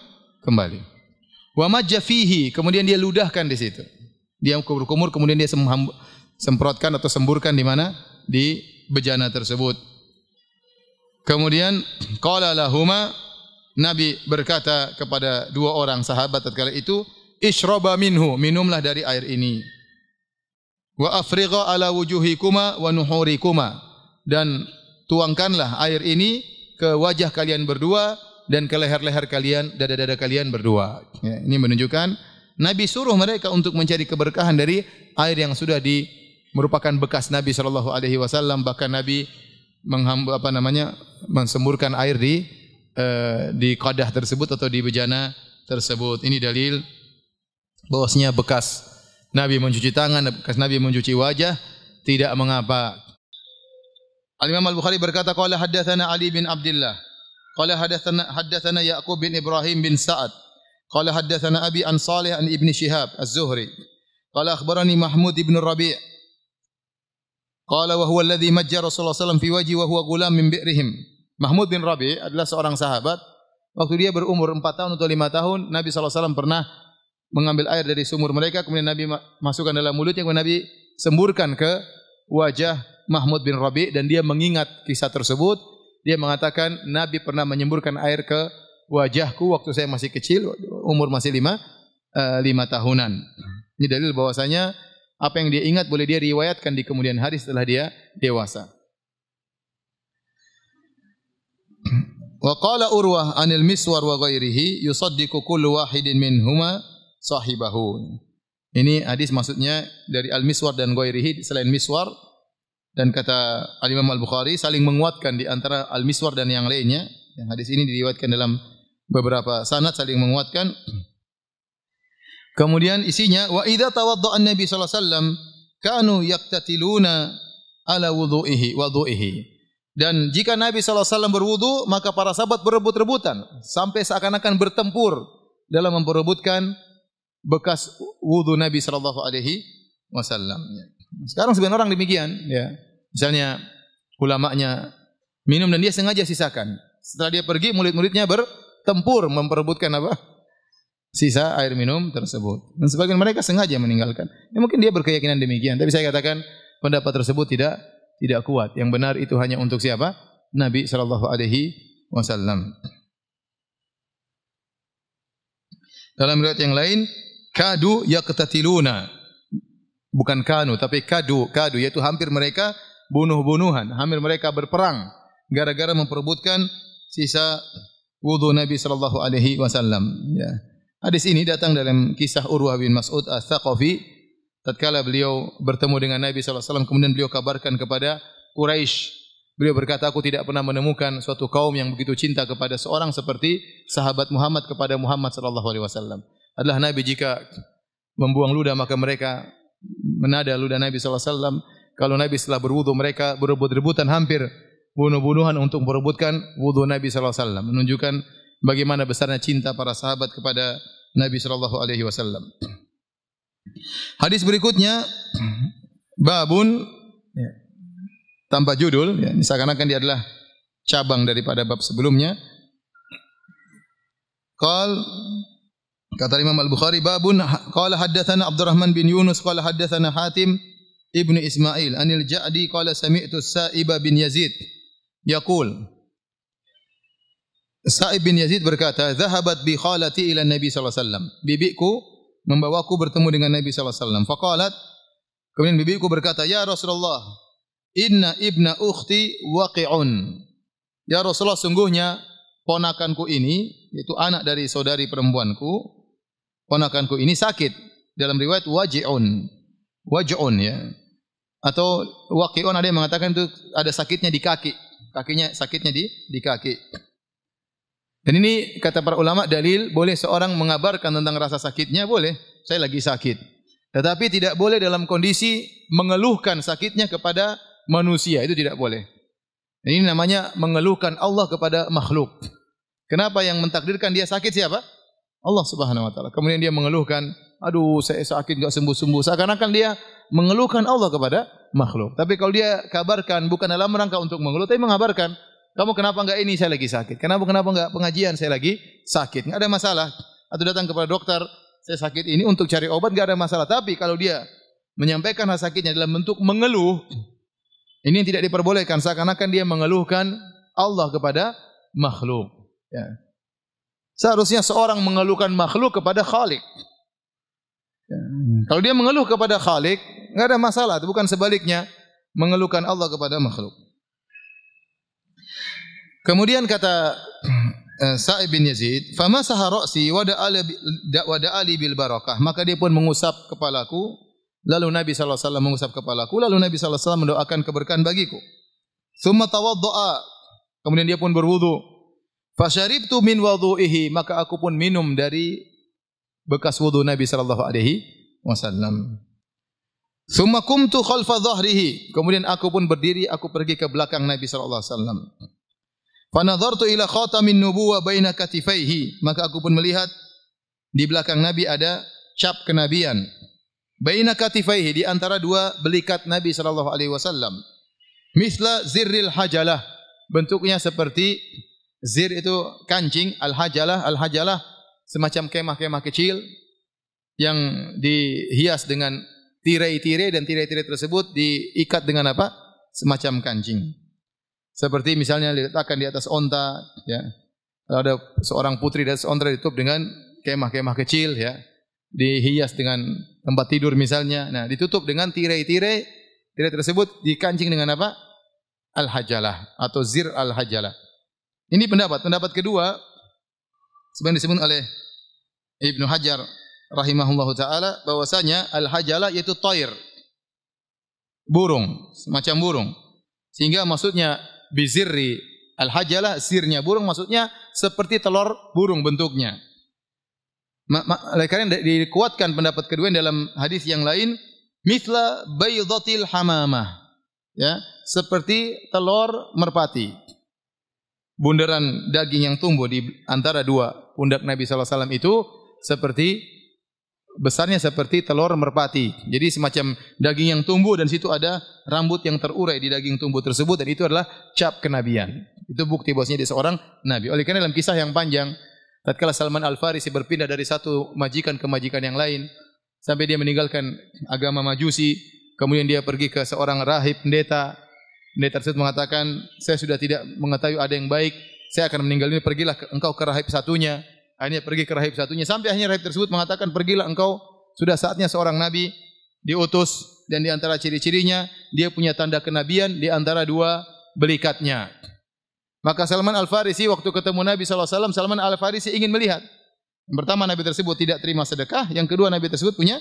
kembali. Wa majja fihi, kemudian dia ludahkan di situ. Dia kumur-kumur kemudian dia semprotkan atau semburkan di mana? Di bejana tersebut. Kemudian qala lahuma Nabi berkata kepada dua orang sahabat tatkala itu, "Isyroba minhu, minumlah dari air ini." Wa afrigha ala wujuhikuma wa nuhurikuma dan tuangkanlah air ini ke wajah kalian berdua dan ke leher-leher kalian, dada-dada kalian berdua. Ya, ini menunjukkan Nabi suruh mereka untuk mencari keberkahan dari air yang sudah di merupakan bekas Nabi sallallahu alaihi wasallam bahkan Nabi menghamba apa namanya mensemburkan air di uh, di kadah tersebut atau di bejana tersebut. Ini dalil bahwasanya bekas Nabi mencuci tangan, bekas Nabi mencuci wajah tidak mengapa. Al-Imam Al-Bukhari berkata qala haddatsana Ali bin Abdullah qala haddatsana haddatsana Yaqub bin Ibrahim bin Sa'ad qala haddatsana Abi an Salih an Ibn Shihab Az-Zuhri qala akhbarani Mahmud bin Rabi' qala wa huwa alladhi majja Rasulullah sallallahu alaihi wasallam fi wajhi wa huwa gulam min bi'rihim Mahmud bin Rabi adalah seorang sahabat. Waktu dia berumur 4 tahun atau 5 tahun, Nabi SAW pernah mengambil air dari sumur mereka, kemudian Nabi masukkan dalam mulutnya, kemudian Nabi semburkan ke wajah Mahmud bin Rabi dan dia mengingat kisah tersebut. Dia mengatakan, Nabi pernah menyemburkan air ke wajahku waktu saya masih kecil, umur masih lima, 5 eh, lima tahunan. Ini dalil bahwasanya apa yang dia ingat boleh dia riwayatkan di kemudian hari setelah dia dewasa. Wa qala Urwah anil Miswar wa ghairihi yusaddiqu kullu wahidin minhuma sahibahu. Ini hadis maksudnya dari Al Miswar dan ghairihi selain Miswar dan kata Al Imam Al Bukhari saling menguatkan di antara Al Miswar dan yang lainnya. Yang hadis ini diriwayatkan dalam beberapa sanad saling menguatkan. Kemudian isinya wa idza tawaddaa an-nabi sallallahu alaihi wasallam kanu yaqtatiluna ala wudhu'ihi wudhu'ihi. Dan jika Nabi SAW berwudu, maka para sahabat berebut-rebutan. Sampai seakan-akan bertempur dalam memperebutkan bekas wudu Nabi Shallallahu Alaihi Wasallam. Ya. Sekarang sebagian orang demikian, ya. Misalnya ulamanya minum dan dia sengaja sisakan. Setelah dia pergi, murid-muridnya bertempur memperebutkan apa? Sisa air minum tersebut. Dan sebagian mereka sengaja meninggalkan. Ya, mungkin dia berkeyakinan demikian, tapi saya katakan pendapat tersebut tidak tidak kuat. Yang benar itu hanya untuk siapa? Nabi sallallahu alaihi wasallam. Dalam riwayat yang lain, kadu yaqtatiluna. Bukan kanu tapi kadu, kadu yaitu hampir mereka bunuh-bunuhan, hampir mereka berperang gara-gara memperebutkan sisa wudu Nabi sallallahu alaihi wasallam, ya. Hadis ini datang dalam kisah Urwah bin Mas'ud ats-Tsaqafi tatkala beliau bertemu dengan Nabi SAW, kemudian beliau kabarkan kepada Quraisy. Beliau berkata, aku tidak pernah menemukan suatu kaum yang begitu cinta kepada seorang seperti sahabat Muhammad kepada Muhammad Sallallahu Alaihi Wasallam. Adalah Nabi jika membuang ludah maka mereka menada ludah Nabi Sallallahu Alaihi Wasallam. Kalau Nabi setelah berwudu mereka berebut-rebutan hampir bunuh-bunuhan untuk merebutkan wudu Nabi Sallallahu Alaihi Wasallam. Menunjukkan bagaimana besarnya cinta para sahabat kepada Nabi Sallallahu Alaihi Wasallam. Hadis berikutnya mhm. babun ya. tanpa judul, ya, akan dia adalah cabang daripada bab sebelumnya. Qal kata Imam Al-Bukhari babun qala haddatsana Abdurrahman bin Yunus qala haddatsana Hatim ibnu Ismail anil Ja'di qala sami'tu Sa'iba bin Yazid yaqul Sa'ib bin Yazid berkata, "Zahabat bi khalati ila Nabi sallallahu alaihi wasallam." Bibiku membawaku bertemu dengan Nabi SAW. Fakalat, kemudian bibiku berkata, Ya Rasulullah, inna ibna ukhti waqi'un. Ya Rasulullah, sungguhnya ponakanku ini, yaitu anak dari saudari perempuanku, ponakanku ini sakit. Dalam riwayat waji'un. Waji'un ya. Atau waqi'un ada yang mengatakan itu ada sakitnya di kaki. Kakinya sakitnya di di kaki. Dan ini kata para ulama dalil boleh seorang mengabarkan tentang rasa sakitnya boleh. Saya lagi sakit. Tetapi tidak boleh dalam kondisi mengeluhkan sakitnya kepada manusia itu tidak boleh. Ini namanya mengeluhkan Allah kepada makhluk. Kenapa yang mentakdirkan dia sakit siapa? Allah Subhanahu wa taala. Kemudian dia mengeluhkan, aduh saya sakit enggak sembuh-sembuh. Seakan-akan dia mengeluhkan Allah kepada makhluk. Tapi kalau dia kabarkan bukan dalam rangka untuk mengeluh tapi mengabarkan, kamu kenapa enggak ini? Saya lagi sakit. Kenapa kenapa enggak pengajian? Saya lagi sakit. Enggak ada masalah. Atau datang kepada dokter, saya sakit ini untuk cari obat enggak ada masalah. Tapi kalau dia menyampaikan rasa sakitnya dalam bentuk mengeluh, ini tidak diperbolehkan seakan-akan dia mengeluhkan Allah kepada makhluk. Ya. Seharusnya seorang mengeluhkan makhluk kepada Khalik. Ya. Kalau dia mengeluh kepada Khalik, enggak ada masalah. Itu bukan sebaliknya mengeluhkan Allah kepada makhluk. Kemudian kata eh, Sa'ib bin Yazid, "Famasaha ra'si wa da'a li bil barakah." Maka dia pun mengusap kepalaku, lalu Nabi sallallahu alaihi wasallam mengusap kepalaku, lalu Nabi sallallahu alaihi wasallam mendoakan keberkahan bagiku. Tsumma tawaddaa. Kemudian dia pun berwudu. Fasyaribtu min wudu'ihi, maka aku pun minum dari bekas wudu Nabi sallallahu alaihi wasallam. Tsumma qumtu khalfa dhahrihi. Kemudian aku pun berdiri, aku pergi ke belakang Nabi sallallahu alaihi wasallam. Fanadhartu ila khatamin nubuwa baina katifaihi. Maka aku pun melihat di belakang Nabi ada cap kenabian. Baina katifaihi di antara dua belikat Nabi sallallahu alaihi wasallam. Misla zirril hajalah. Bentuknya seperti zir itu kancing, al hajalah, al hajalah semacam kemah-kemah kecil yang dihias dengan tirai-tirai dan tirai-tirai tersebut diikat dengan apa? Semacam kancing. Seperti misalnya diletakkan di atas onta, ya. Ada seorang putri dan seorang onta ditutup dengan kemah-kemah kecil, ya. Dihias dengan tempat tidur misalnya. Nah, ditutup dengan tirai-tirai. Tirai tersebut dikancing dengan apa? Al-hajalah atau zir al-hajalah. Ini pendapat. Pendapat kedua, sebenarnya disebut oleh Ibnu Hajar rahimahullahu taala bahwasanya al-hajalah yaitu toir burung, semacam burung. Sehingga maksudnya bizirri al-hajalah sirnya burung maksudnya seperti telur burung bentuknya. Oleh karena dikuatkan pendapat kedua dalam hadis yang lain mithla baydhatil hamamah ya seperti telur merpati bundaran daging yang tumbuh di antara dua pundak Nabi saw itu seperti besarnya seperti telur merpati. Jadi semacam daging yang tumbuh dan situ ada rambut yang terurai di daging tumbuh tersebut dan itu adalah cap kenabian. Itu bukti bahwasanya dia seorang nabi. Oleh karena dalam kisah yang panjang tatkala Salman Al-Farisi berpindah dari satu majikan ke majikan yang lain sampai dia meninggalkan agama Majusi, kemudian dia pergi ke seorang rahib pendeta. Pendeta tersebut mengatakan, "Saya sudah tidak mengetahui ada yang baik, saya akan meninggal ini pergilah engkau ke rahib satunya." Akhirnya pergi ke rahib satunya. Sampai akhirnya rahib tersebut mengatakan, pergilah engkau. Sudah saatnya seorang nabi diutus. Dan di antara ciri-cirinya, dia punya tanda kenabian di antara dua belikatnya. Maka Salman Al-Farisi waktu ketemu Nabi SAW, Salman Al-Farisi ingin melihat. Yang pertama Nabi tersebut tidak terima sedekah. Yang kedua Nabi tersebut punya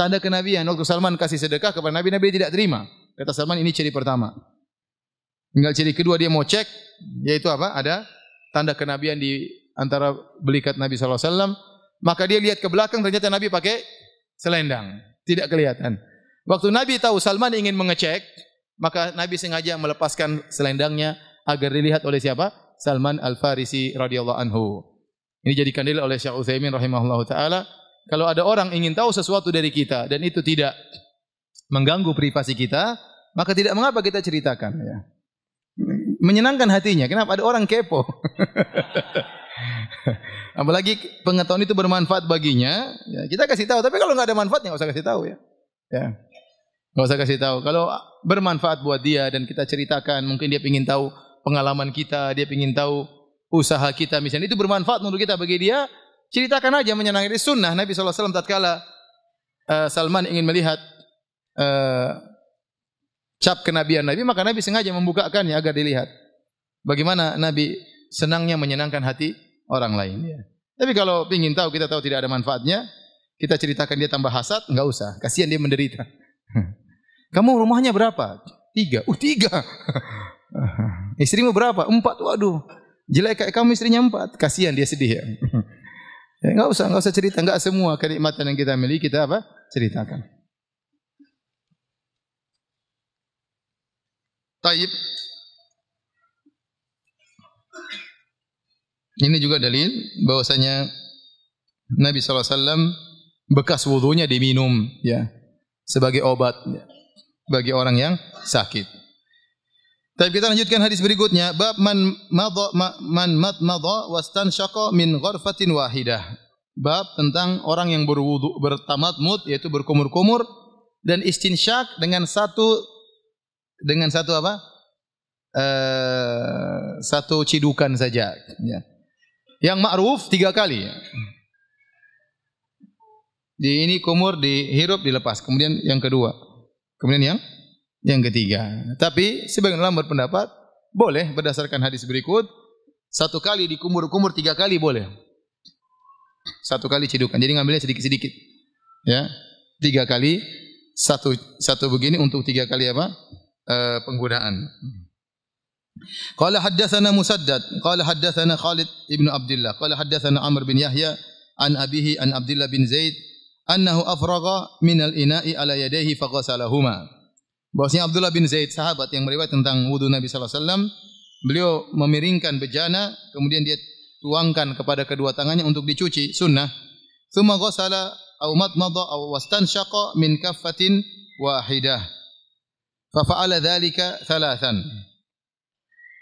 tanda kenabian. Waktu Salman kasih sedekah kepada Nabi, Nabi tidak terima. Kata Salman ini ciri pertama. Tinggal ciri kedua dia mau cek, yaitu apa? Ada tanda kenabian di antara belikat Nabi SAW. Maka dia lihat ke belakang ternyata Nabi pakai selendang. Tidak kelihatan. Waktu Nabi tahu Salman ingin mengecek, maka Nabi sengaja melepaskan selendangnya agar dilihat oleh siapa? Salman Al-Farisi radhiyallahu anhu. Ini jadikan dalil oleh Syekh Utsaimin rahimahullahu taala, kalau ada orang ingin tahu sesuatu dari kita dan itu tidak mengganggu privasi kita, maka tidak mengapa kita ceritakan ya. Menyenangkan hatinya. Kenapa ada orang kepo? Apalagi pengetahuan itu bermanfaat baginya, ya, kita kasih tahu. Tapi kalau nggak ada manfaatnya, nggak usah kasih tahu ya. Ya, nggak usah kasih tahu. Kalau bermanfaat buat dia dan kita ceritakan, mungkin dia ingin tahu pengalaman kita, dia ingin tahu usaha kita misalnya itu bermanfaat untuk kita bagi dia ceritakan aja menyenangkan itu sunnah Nabi saw tatkala uh, Salman ingin melihat uh, cap kenabian Nabi maka Nabi sengaja membukakannya agar dilihat bagaimana Nabi senangnya menyenangkan hati orang lain. Ya. Tapi kalau ingin tahu, kita tahu tidak ada manfaatnya, kita ceritakan dia tambah hasad, nggak usah. Kasihan dia menderita. Kamu rumahnya berapa? Tiga. Uh, tiga. Istrimu berapa? Empat. Waduh. Jelek kayak kamu istrinya empat. Kasihan dia sedih ya. ya nggak usah, nggak usah cerita. Nggak semua kenikmatan yang kita miliki kita apa? Ceritakan. Taib. Ini juga dalil bahwasanya Nabi sallallahu alaihi wasallam bekas wudunya diminum ya sebagai obat ya, bagi orang yang sakit. Tapi kita lanjutkan hadis berikutnya bab man madha ma, man mat madha wastanshaqa min ghurfatin wahidah. Bab tentang orang yang berwudu bertamat bertamatmud yaitu berkumur-kumur dan istinsyak dengan satu dengan satu apa? Uh, satu cidukan saja ya yang ma'ruf tiga kali. Di ini kumur dihirup dilepas. Kemudian yang kedua. Kemudian yang yang ketiga. Tapi sebagian ulama berpendapat boleh berdasarkan hadis berikut satu kali dikumur-kumur tiga kali boleh. Satu kali cedukan. Jadi ngambilnya sedikit-sedikit. Ya. Tiga kali satu satu begini untuk tiga kali apa? E, penggunaan. Qala haddatsana Musaddad, qala haddatsana Khalid ibnu Abdullah, qala haddatsana Amr bin Yahya an abihi an Abdullah bin Zaid annahu afraga min al-ina'i ala yadayhi faghasalahuma. Bahwasanya Abdullah bin Zaid sahabat yang meriwayat tentang wudu Nabi sallallahu alaihi wasallam, beliau memiringkan bejana kemudian dia tuangkan kepada kedua tangannya untuk dicuci sunnah. Tsumma ghasala aw madmada aw wastanshaqa min kaffatin wahidah. Fa fa'ala dzalika thalathan.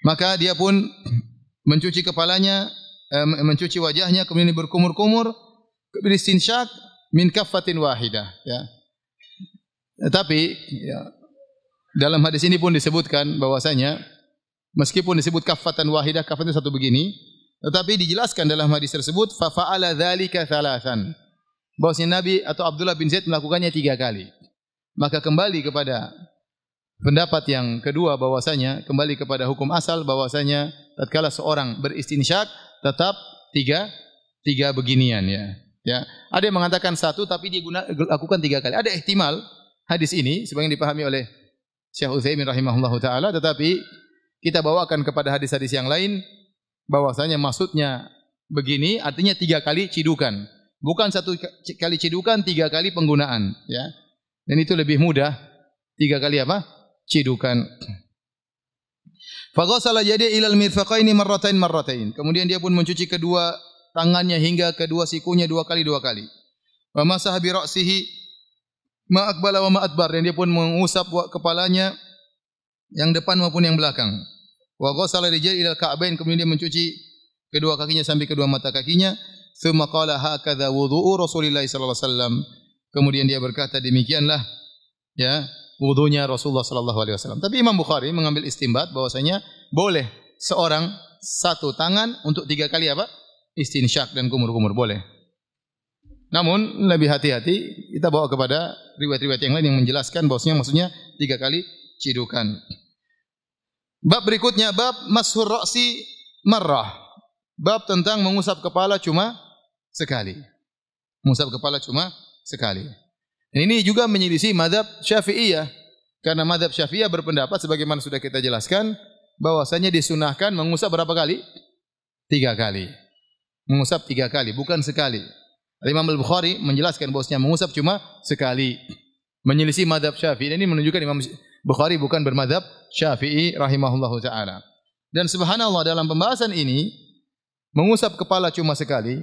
Maka dia pun mencuci kepalanya, eh, mencuci wajahnya, kemudian berkumur-kumur, beristinsyak min kaffatin wahidah. Ya. tapi ya, dalam hadis ini pun disebutkan bahwasanya meskipun disebut kaffatan wahidah, kaffatan itu satu begini, tetapi dijelaskan dalam hadis tersebut fa fa'ala dzalika thalathan. Bahwasanya Nabi atau Abdullah bin Zaid melakukannya tiga kali. Maka kembali kepada pendapat yang kedua bahwasanya kembali kepada hukum asal bahwasanya tatkala seorang beristinsyak tetap tiga tiga beginian ya. Ya, ada yang mengatakan satu tapi dia guna, lakukan tiga kali. Ada ihtimal hadis ini sebagian dipahami oleh Syekh Utsaimin rahimahullahu taala tetapi kita bawakan kepada hadis-hadis yang lain bahwasanya maksudnya begini artinya tiga kali cidukan. Bukan satu kali cidukan, tiga kali penggunaan ya. Dan itu lebih mudah. Tiga kali apa? cidukan. salah jadi ilal ini marratain marratain. Kemudian dia pun mencuci kedua tangannya hingga kedua sikunya dua kali dua kali. Wa masaha bi ra'sihi ma akbala wa Dan dia pun mengusap kepalanya yang depan maupun yang belakang. Wa salah rijal ilal kaabain. kemudian dia mencuci kedua kakinya sampai kedua mata kakinya. Tsumma qala hakadha wudhu'u Rasulillah sallallahu alaihi wasallam. Kemudian dia berkata demikianlah ya wudunya Rasulullah sallallahu alaihi wasallam. Tapi Imam Bukhari mengambil istimbat bahwasanya boleh seorang satu tangan untuk tiga kali apa? Istinsyak dan kumur-kumur boleh. Namun lebih hati-hati kita bawa kepada riwayat-riwayat yang lain yang menjelaskan bahwasanya maksudnya tiga kali cidukan. Bab berikutnya bab mashur ra'si marrah. Bab tentang mengusap kepala cuma sekali. Mengusap kepala cuma sekali. Ini juga menyelisih madhab syafi'iyah. Karena madhab syafi'iyah berpendapat, sebagaimana sudah kita jelaskan, bahwasanya disunahkan mengusap berapa kali? Tiga kali. Mengusap tiga kali, bukan sekali. Imam Al-Bukhari menjelaskan bahwasanya mengusap cuma sekali. Menyelisih madhab syafi'i. Ini menunjukkan Imam Bukhari bukan bermadhab syafi'i rahimahullahu ta'ala. Dan subhanallah dalam pembahasan ini, mengusap kepala cuma sekali,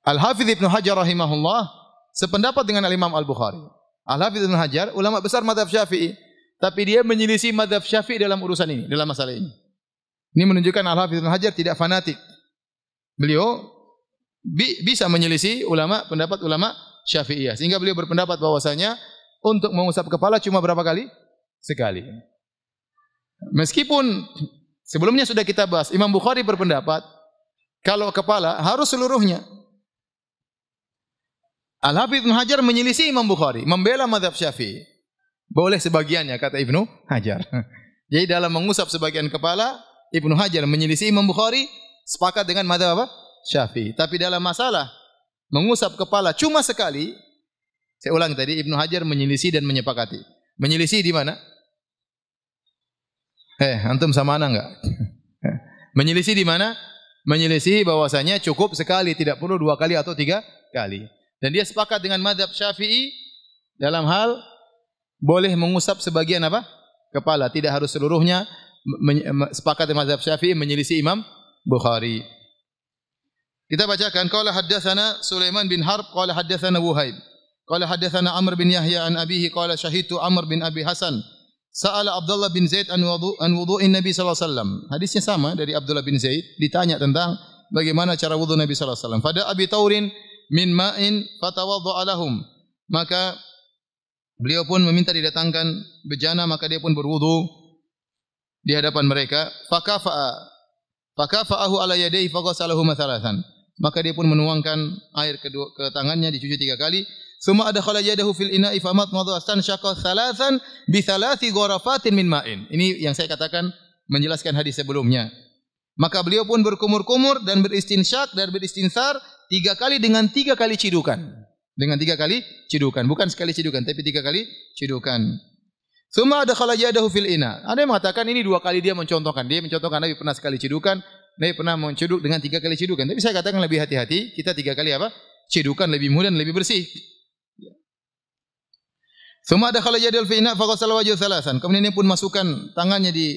Al-Hafidh Ibn Hajar rahimahullah Sependapat dengan Imam Al-Bukhari. Al-Hafidz Ibnu Hajar, ulama besar madhab Syafi'i, tapi dia menyelisih madhab Syafi'i dalam urusan ini, dalam masalah ini. Ini menunjukkan Al-Hafidz Ibnu Hajar tidak fanatik. Beliau bi bisa menyelisih ulama pendapat ulama Syafi'iyah. Sehingga beliau berpendapat bahwasanya untuk mengusap kepala cuma berapa kali? Sekali. Meskipun sebelumnya sudah kita bahas, Imam Bukhari berpendapat kalau kepala harus seluruhnya. Al-Hafidh Hajar menyelisih Imam Bukhari, membela madhab Syafi'i. Boleh sebagiannya, kata Ibnu Hajar. Jadi dalam mengusap sebagian kepala, Ibnu Hajar menyelisih Imam Bukhari, sepakat dengan madhab apa? Syafi'i. Tapi dalam masalah mengusap kepala cuma sekali, saya ulang tadi, Ibnu Hajar menyelisih dan menyepakati. Menyelisih di mana? Eh, antum sama anak enggak? menyelisih di mana? Menyelisih bahwasanya cukup sekali, tidak perlu dua kali atau tiga kali. Dan dia sepakat dengan madhab syafi'i dalam hal boleh mengusap sebagian apa? Kepala. Tidak harus seluruhnya sepakat dengan madhab syafi'i menyelisi imam Bukhari. Kita bacakan. Qala haddathana Sulaiman bin Harb. Qala haddathana Wuhaib. Qala haddathana Amr bin Yahya an Abihi. kala syahidu Amr bin Abi Hasan. Sa'ala Abdullah bin Zaid an wudu an wudu'in Nabi sallallahu alaihi wasallam. Hadisnya sama dari Abdullah bin Zaid ditanya tentang bagaimana cara wudu Nabi sallallahu alaihi wasallam. Pada Abi Taurin min ma'in fatawadda'a lahum maka beliau pun meminta didatangkan bejana maka dia pun berwudu di hadapan mereka fakafa'a fakafa'ahu ala yadayhi faghsalahu mathalasan maka dia pun menuangkan air ke, dua, ke tangannya dicuci tiga kali summa adkhala yadahu fil ina'i famat madha stanshaqa thalathan bi thalathi ghurafatin min ma'in ini yang saya katakan menjelaskan hadis sebelumnya maka beliau pun berkumur-kumur dan beristinsyak dan beristinsar Tiga kali dengan tiga kali cidukan. Dengan tiga kali cidukan. Bukan sekali cidukan, tapi tiga kali cidukan. Suma ada yadahu fil ina. Ada yang mengatakan ini dua kali dia mencontohkan. Dia mencontohkan Nabi pernah sekali cidukan, Nabi pernah menciduk dengan tiga kali cidukan. Tapi saya katakan lebih hati-hati, kita tiga kali apa? Cidukan lebih mudah dan lebih bersih. Suma ada yadahu fil ina faghasala wajhu salasan. Kemudian dia pun masukkan tangannya di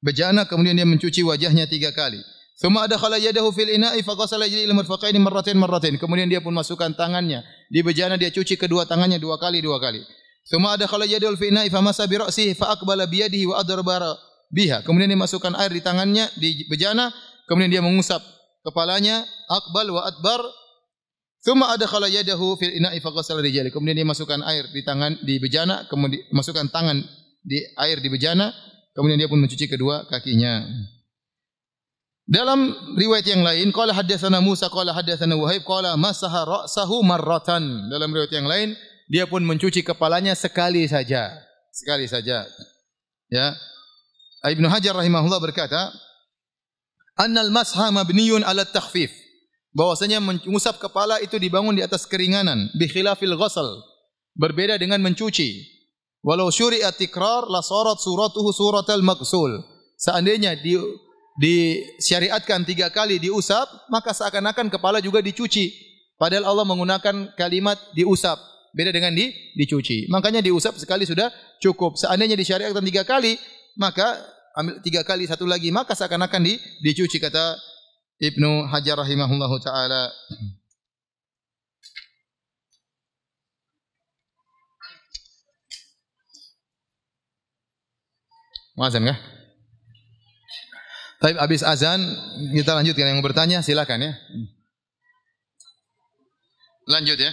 bejana kemudian dia mencuci wajahnya tiga kali. Thumma adkhala yadahu fil ina'i faghasala yadihi al-mirfaqaini marratain marratain. Kemudian dia pun masukkan tangannya di bejana dia cuci kedua tangannya dua kali dua kali. Thumma ada yadahu fil ina'i famasa bi ra'sihi fa aqbala bi yadihi wa biha. Kemudian dimasukkan air di tangannya di bejana, kemudian dia mengusap kepalanya akbal wa adbar Thumma adkhala yadahu fil ina'i faghasala rijali. Kemudian dia masukkan air di tangan di bejana, kemudian masukkan tangan di air di bejana, kemudian dia pun mencuci kedua kakinya. Dalam riwayat yang lain, qala haddatsana Musa qala haddatsana Wahib qala masaha ra'sahu marratan. Dalam riwayat yang lain, dia pun mencuci kepalanya sekali saja. Sekali saja. Ya. Ibnu Hajar rahimahullah berkata, "Annal masha mabniyun 'ala takhfif." Bahwasanya mengusap kepala itu dibangun di atas keringanan, bi khilafil ghusl. Berbeda dengan mencuci. Walau syuri'at tikrar la sarat suratuhu suratal maghsul. Seandainya di disyariatkan tiga kali diusap, maka seakan-akan kepala juga dicuci. Padahal Allah menggunakan kalimat diusap. Beda dengan di, dicuci. Makanya diusap sekali sudah cukup. Seandainya disyariatkan tiga kali, maka ambil tiga kali satu lagi, maka seakan-akan di, dicuci kata Ibnu Hajar rahimahullah taala. Muazzam kah? Tapi habis azan kita lanjutkan yang bertanya silakan ya. Lanjut ya.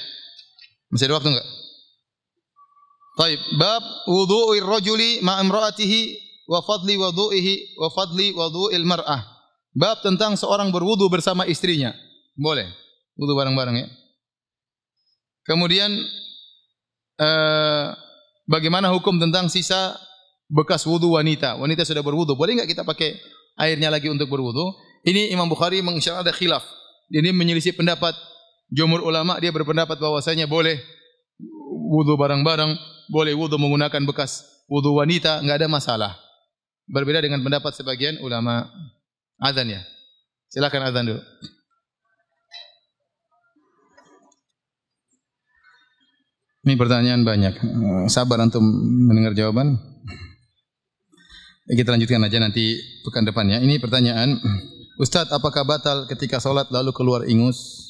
Masih ada waktu enggak? Taib bab wudhu'ir rajuli ma'amra'atihi wa fadli wudhu'ihi wa fadli wudhu'il mar'ah. Bab tentang seorang berwudu bersama istrinya. Boleh. Wudu bareng-bareng ya. Kemudian eh, bagaimana hukum tentang sisa bekas wudu wanita? Wanita sudah berwudu, boleh enggak kita pakai airnya lagi untuk berwudu. Ini Imam Bukhari mengisyarat ada khilaf. Ini menyelisih pendapat jumhur ulama dia berpendapat bahwasanya boleh wudu bareng-bareng, boleh wudu menggunakan bekas wudu wanita, enggak ada masalah. Berbeda dengan pendapat sebagian ulama. Azan ya. Silakan azan dulu. Ini pertanyaan banyak. Sabar untuk mendengar jawaban. Kita lanjutkan aja nanti pekan depannya. Ini pertanyaan, Ustadz apakah batal ketika sholat lalu keluar ingus?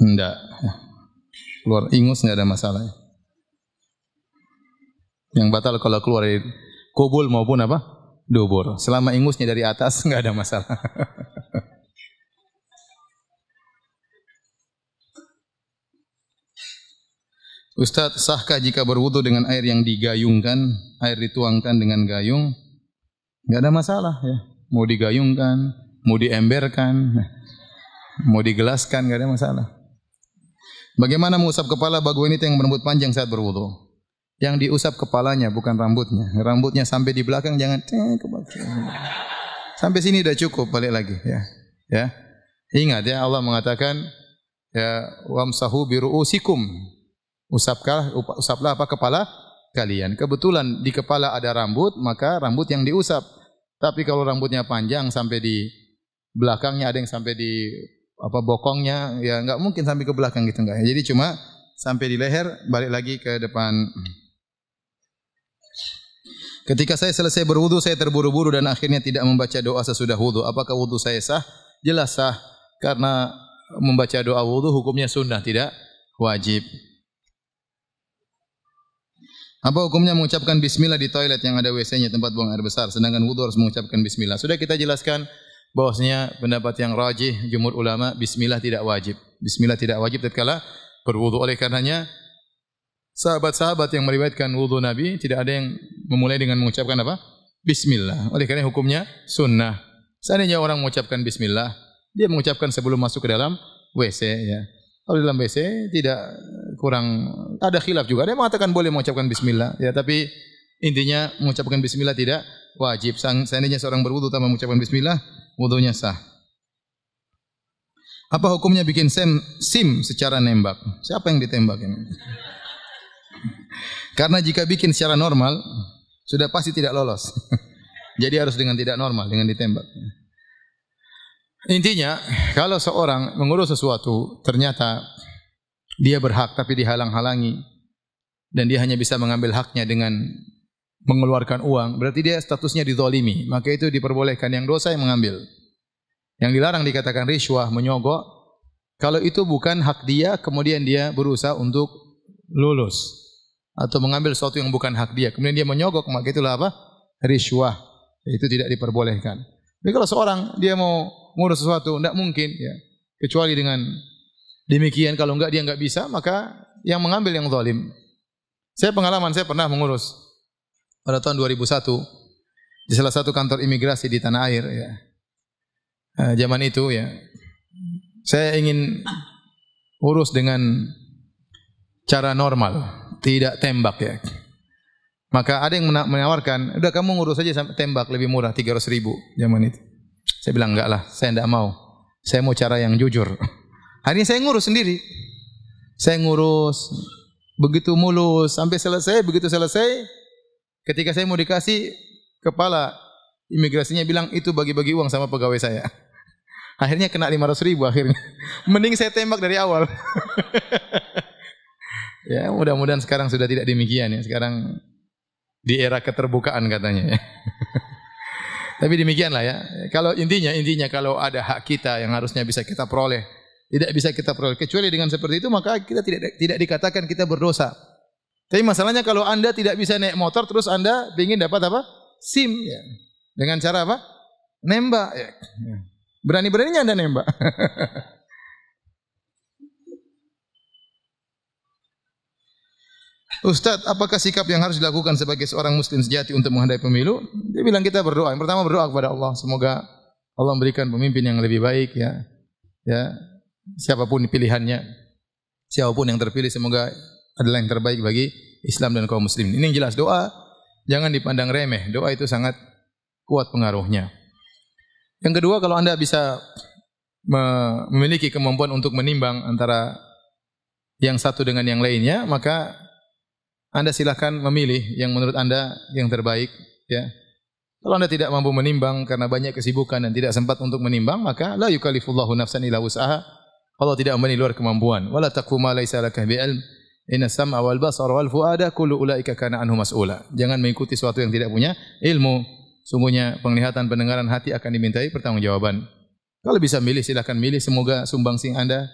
Tidak. Keluar ingus tidak ada masalah. Yang batal kalau keluar kubul maupun apa? Dubur. Selama ingusnya dari atas nggak ada masalah. Ustaz, sahkah jika berwudu dengan air yang digayungkan, air dituangkan dengan gayung? Enggak ada masalah ya. Mau digayungkan, mau diemberkan, nah, mau digelaskan enggak ada masalah. Bagaimana mengusap kepala bagi ini yang berambut panjang saat berwudu? Yang diusap kepalanya bukan rambutnya. Rambutnya sampai di belakang jangan sampai sini sudah cukup balik lagi ya. Ya. Ingat ya Allah mengatakan ya wamsahu biru ru'usikum Usapkah usaplah apa kepala kalian. Kebetulan di kepala ada rambut, maka rambut yang diusap. Tapi kalau rambutnya panjang sampai di belakangnya ada yang sampai di apa bokongnya, ya nggak mungkin sampai ke belakang gitu enggak. Jadi cuma sampai di leher, balik lagi ke depan. Ketika saya selesai berwudu, saya terburu-buru dan akhirnya tidak membaca doa sesudah wudu. Apakah wudu saya sah? Jelas sah karena membaca doa wudu hukumnya sunnah, tidak wajib. Apa hukumnya mengucapkan bismillah di toilet yang ada WC-nya tempat buang air besar sedangkan wudu harus mengucapkan bismillah. Sudah kita jelaskan bahwasanya pendapat yang rajih jumhur ulama bismillah tidak wajib. Bismillah tidak wajib tatkala berwudu. Oleh karenanya sahabat-sahabat yang meriwayatkan wudu Nabi tidak ada yang memulai dengan mengucapkan apa? Bismillah. Oleh karenanya hukumnya sunnah. Seandainya orang mengucapkan bismillah, dia mengucapkan sebelum masuk ke dalam WC ya. Kalau dalam WC tidak kurang ada khilaf juga. Ada yang mengatakan boleh mengucapkan bismillah, ya tapi intinya mengucapkan bismillah tidak wajib. Seandainya seorang berwudu tanpa mengucapkan bismillah, wudunya sah. Apa hukumnya bikin sim, sim secara nembak? Siapa yang ditembak ini? Karena jika bikin secara normal, sudah pasti tidak lolos. Jadi harus dengan tidak normal, dengan ditembak. Intinya, kalau seorang mengurus sesuatu, ternyata dia berhak tapi dihalang-halangi dan dia hanya bisa mengambil haknya dengan mengeluarkan uang. Berarti dia statusnya dizalimi. Maka itu diperbolehkan yang dosa yang mengambil. Yang dilarang dikatakan riswah, menyogok. Kalau itu bukan hak dia, kemudian dia berusaha untuk lulus atau mengambil sesuatu yang bukan hak dia. Kemudian dia menyogok, maka itulah apa? Riswah. Itu tidak diperbolehkan. Tapi kalau seorang dia mau ngurus sesuatu, tidak mungkin ya. Kecuali dengan demikian kalau enggak dia enggak bisa maka yang mengambil yang zalim. Saya pengalaman saya pernah mengurus pada tahun 2001 di salah satu kantor imigrasi di tanah air ya. Eh, zaman itu ya. Saya ingin urus dengan cara normal, tidak tembak ya. Maka ada yang menawarkan, udah kamu ngurus saja tembak lebih murah 300 ribu zaman itu. Saya bilang enggak lah, saya enggak mau. Saya mau cara yang jujur. Hari ini saya ngurus sendiri. Saya ngurus begitu mulus sampai selesai, begitu selesai ketika saya mau dikasih kepala imigrasinya bilang itu bagi-bagi uang sama pegawai saya. Akhirnya kena 500 ribu akhirnya. Mending saya tembak dari awal. ya mudah-mudahan sekarang sudah tidak demikian ya. Sekarang di era keterbukaan katanya ya. Tapi demikianlah ya. Kalau intinya, intinya kalau ada hak kita yang harusnya bisa kita peroleh, tidak bisa kita peroleh. Kecuali dengan seperti itu maka kita tidak tidak dikatakan kita berdosa. Tapi masalahnya kalau Anda tidak bisa naik motor terus Anda ingin dapat apa? SIM ya. Dengan cara apa? Nembak ya. Berani-beraninya Anda nembak. Ustadz, apakah sikap yang harus dilakukan sebagai seorang muslim sejati untuk menghadapi pemilu? Dia bilang kita berdoa. Yang pertama berdoa kepada Allah, semoga Allah memberikan pemimpin yang lebih baik ya. Ya, siapapun pilihannya, siapapun yang terpilih semoga adalah yang terbaik bagi Islam dan kaum muslimin. Ini yang jelas doa jangan dipandang remeh. Doa itu sangat kuat pengaruhnya. Yang kedua, kalau Anda bisa memiliki kemampuan untuk menimbang antara yang satu dengan yang lainnya, maka Anda silahkan memilih yang menurut Anda yang terbaik, ya. Kalau Anda tidak mampu menimbang karena banyak kesibukan dan tidak sempat untuk menimbang, maka la yukallifullahu nafsan illa wus'aha. Allah tidak membani luar kemampuan. Wala taqfu ma laysa laka bi'ilm. Inna sam'a wal basara wal fuada kullu ulaika kana anhu mas'ula. Jangan mengikuti sesuatu yang tidak punya ilmu. Sungguhnya penglihatan, pendengaran, hati akan dimintai pertanggungjawaban. Kalau bisa milih silakan milih semoga sumbangsih Anda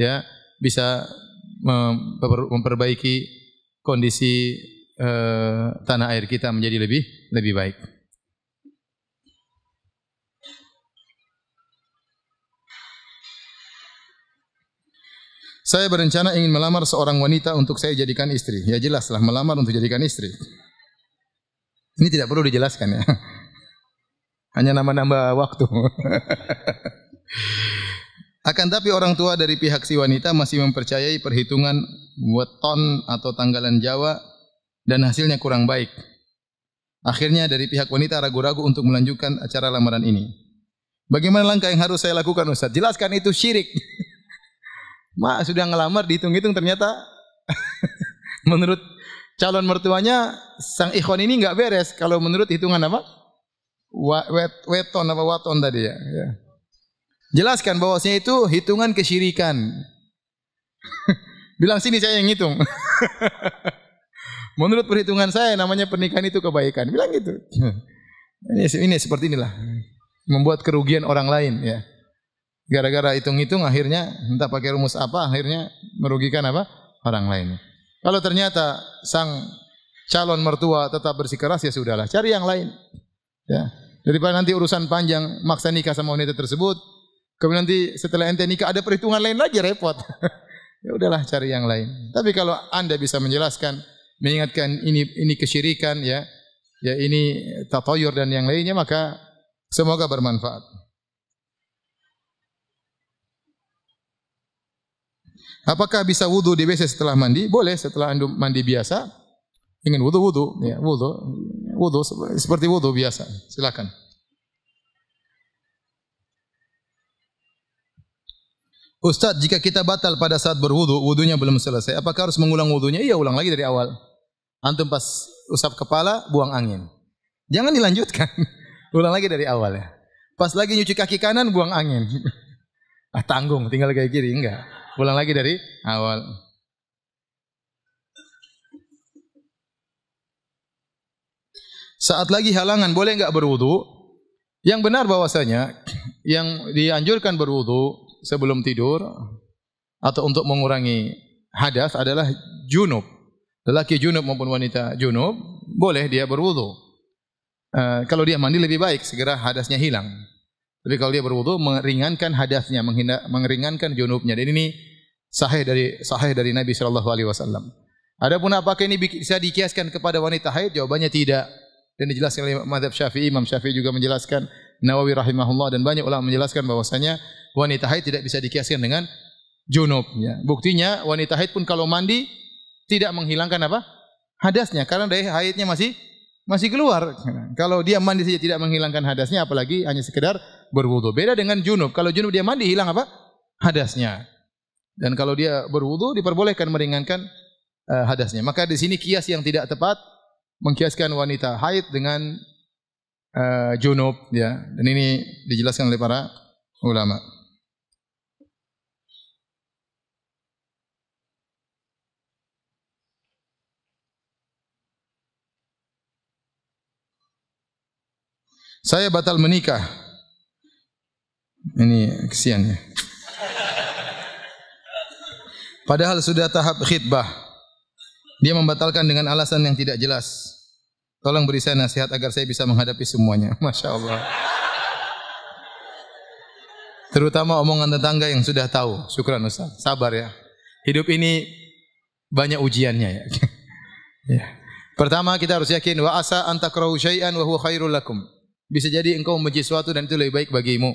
ya bisa memperbaiki kondisi eh, tanah air kita menjadi lebih lebih baik. Saya berencana ingin melamar seorang wanita untuk saya jadikan istri. Ya jelaslah melamar untuk jadikan istri. Ini tidak perlu dijelaskan ya. Hanya nambah-nambah waktu. Akan tapi orang tua dari pihak si wanita masih mempercayai perhitungan weton atau tanggalan Jawa dan hasilnya kurang baik. Akhirnya dari pihak wanita ragu-ragu untuk melanjutkan acara lamaran ini. Bagaimana langkah yang harus saya lakukan Ustaz? Jelaskan itu syirik. Mak sudah ngelamar dihitung-hitung ternyata menurut calon mertuanya sang ikhwan ini nggak beres kalau menurut hitungan apa? Wet, weton apa waton tadi ya. ya. Jelaskan bahwasanya itu hitungan kesyirikan. Bilang sini saya yang ngitung. menurut perhitungan saya namanya pernikahan itu kebaikan. Bilang gitu. ini, ini seperti inilah membuat kerugian orang lain ya. Gara-gara hitung-hitung akhirnya entah pakai rumus apa akhirnya merugikan apa orang lain. Kalau ternyata sang calon mertua tetap bersikeras ya sudahlah, cari yang lain. Ya. Daripada nanti urusan panjang maksa nikah sama wanita tersebut, kemudian nanti setelah ente nikah ada perhitungan lain lagi repot. ya udahlah cari yang lain. Tapi kalau Anda bisa menjelaskan, mengingatkan ini ini kesyirikan ya, ya ini tatoyur dan yang lainnya maka semoga bermanfaat. Apakah bisa wudhu di WC setelah mandi? Boleh setelah anda mandi biasa. Ingin wudhu wudhu, ya wudhu wudhu seperti wudhu biasa. Silakan. Ustadz jika kita batal pada saat berwudhu, wudhunya belum selesai, apakah harus mengulang wudhunya? Iya, ulang lagi dari awal. Antum pas usap kepala, buang angin. Jangan dilanjutkan. ulang lagi dari awal ya. Pas lagi nyuci kaki kanan, buang angin. ah, tanggung, tinggal kayak kiri, enggak. Ulang lagi dari awal. Saat lagi halangan boleh enggak berwudu? Yang benar bahwasanya yang dianjurkan berwudu sebelum tidur atau untuk mengurangi hadas adalah junub. Lelaki junub maupun wanita junub boleh dia berwudu. Uh, kalau dia mandi lebih baik segera hadasnya hilang. Tapi kalau dia berwudu meringankan hadasnya, meringankan junubnya. Dan ini sahih dari sahih dari Nabi Shallallahu alaihi wasallam. Adapun apakah ini bisa dikiaskan kepada wanita haid? Jawabannya tidak. Dan dijelaskan oleh Madhab Syafi'i, Imam Syafi'i juga menjelaskan Nawawi rahimahullah dan banyak ulama menjelaskan bahwasanya wanita haid tidak bisa dikiaskan dengan junub ya. Buktinya wanita haid pun kalau mandi tidak menghilangkan apa? hadasnya karena dari haidnya masih masih keluar. Kalau dia mandi saja tidak menghilangkan hadasnya apalagi hanya sekedar berwudu. Beda dengan junub. Kalau junub dia mandi hilang apa? Hadasnya. Dan kalau dia berwudu diperbolehkan meringankan uh, hadasnya. Maka di sini kias yang tidak tepat mengkiaskan wanita haid dengan uh, junub ya. Dan ini dijelaskan oleh para ulama. Saya batal menikah ini kesian ya. Padahal sudah tahap khidbah. Dia membatalkan dengan alasan yang tidak jelas. Tolong beri saya nasihat agar saya bisa menghadapi semuanya. Masya Allah. Terutama omongan tetangga yang sudah tahu. Syukran Ustaz. Sabar ya. Hidup ini banyak ujiannya ya. ya. Pertama kita harus yakin wa asa antakrahu syai'an wa huwa khairul lakum. Bisa jadi engkau membenci sesuatu dan itu lebih baik bagimu.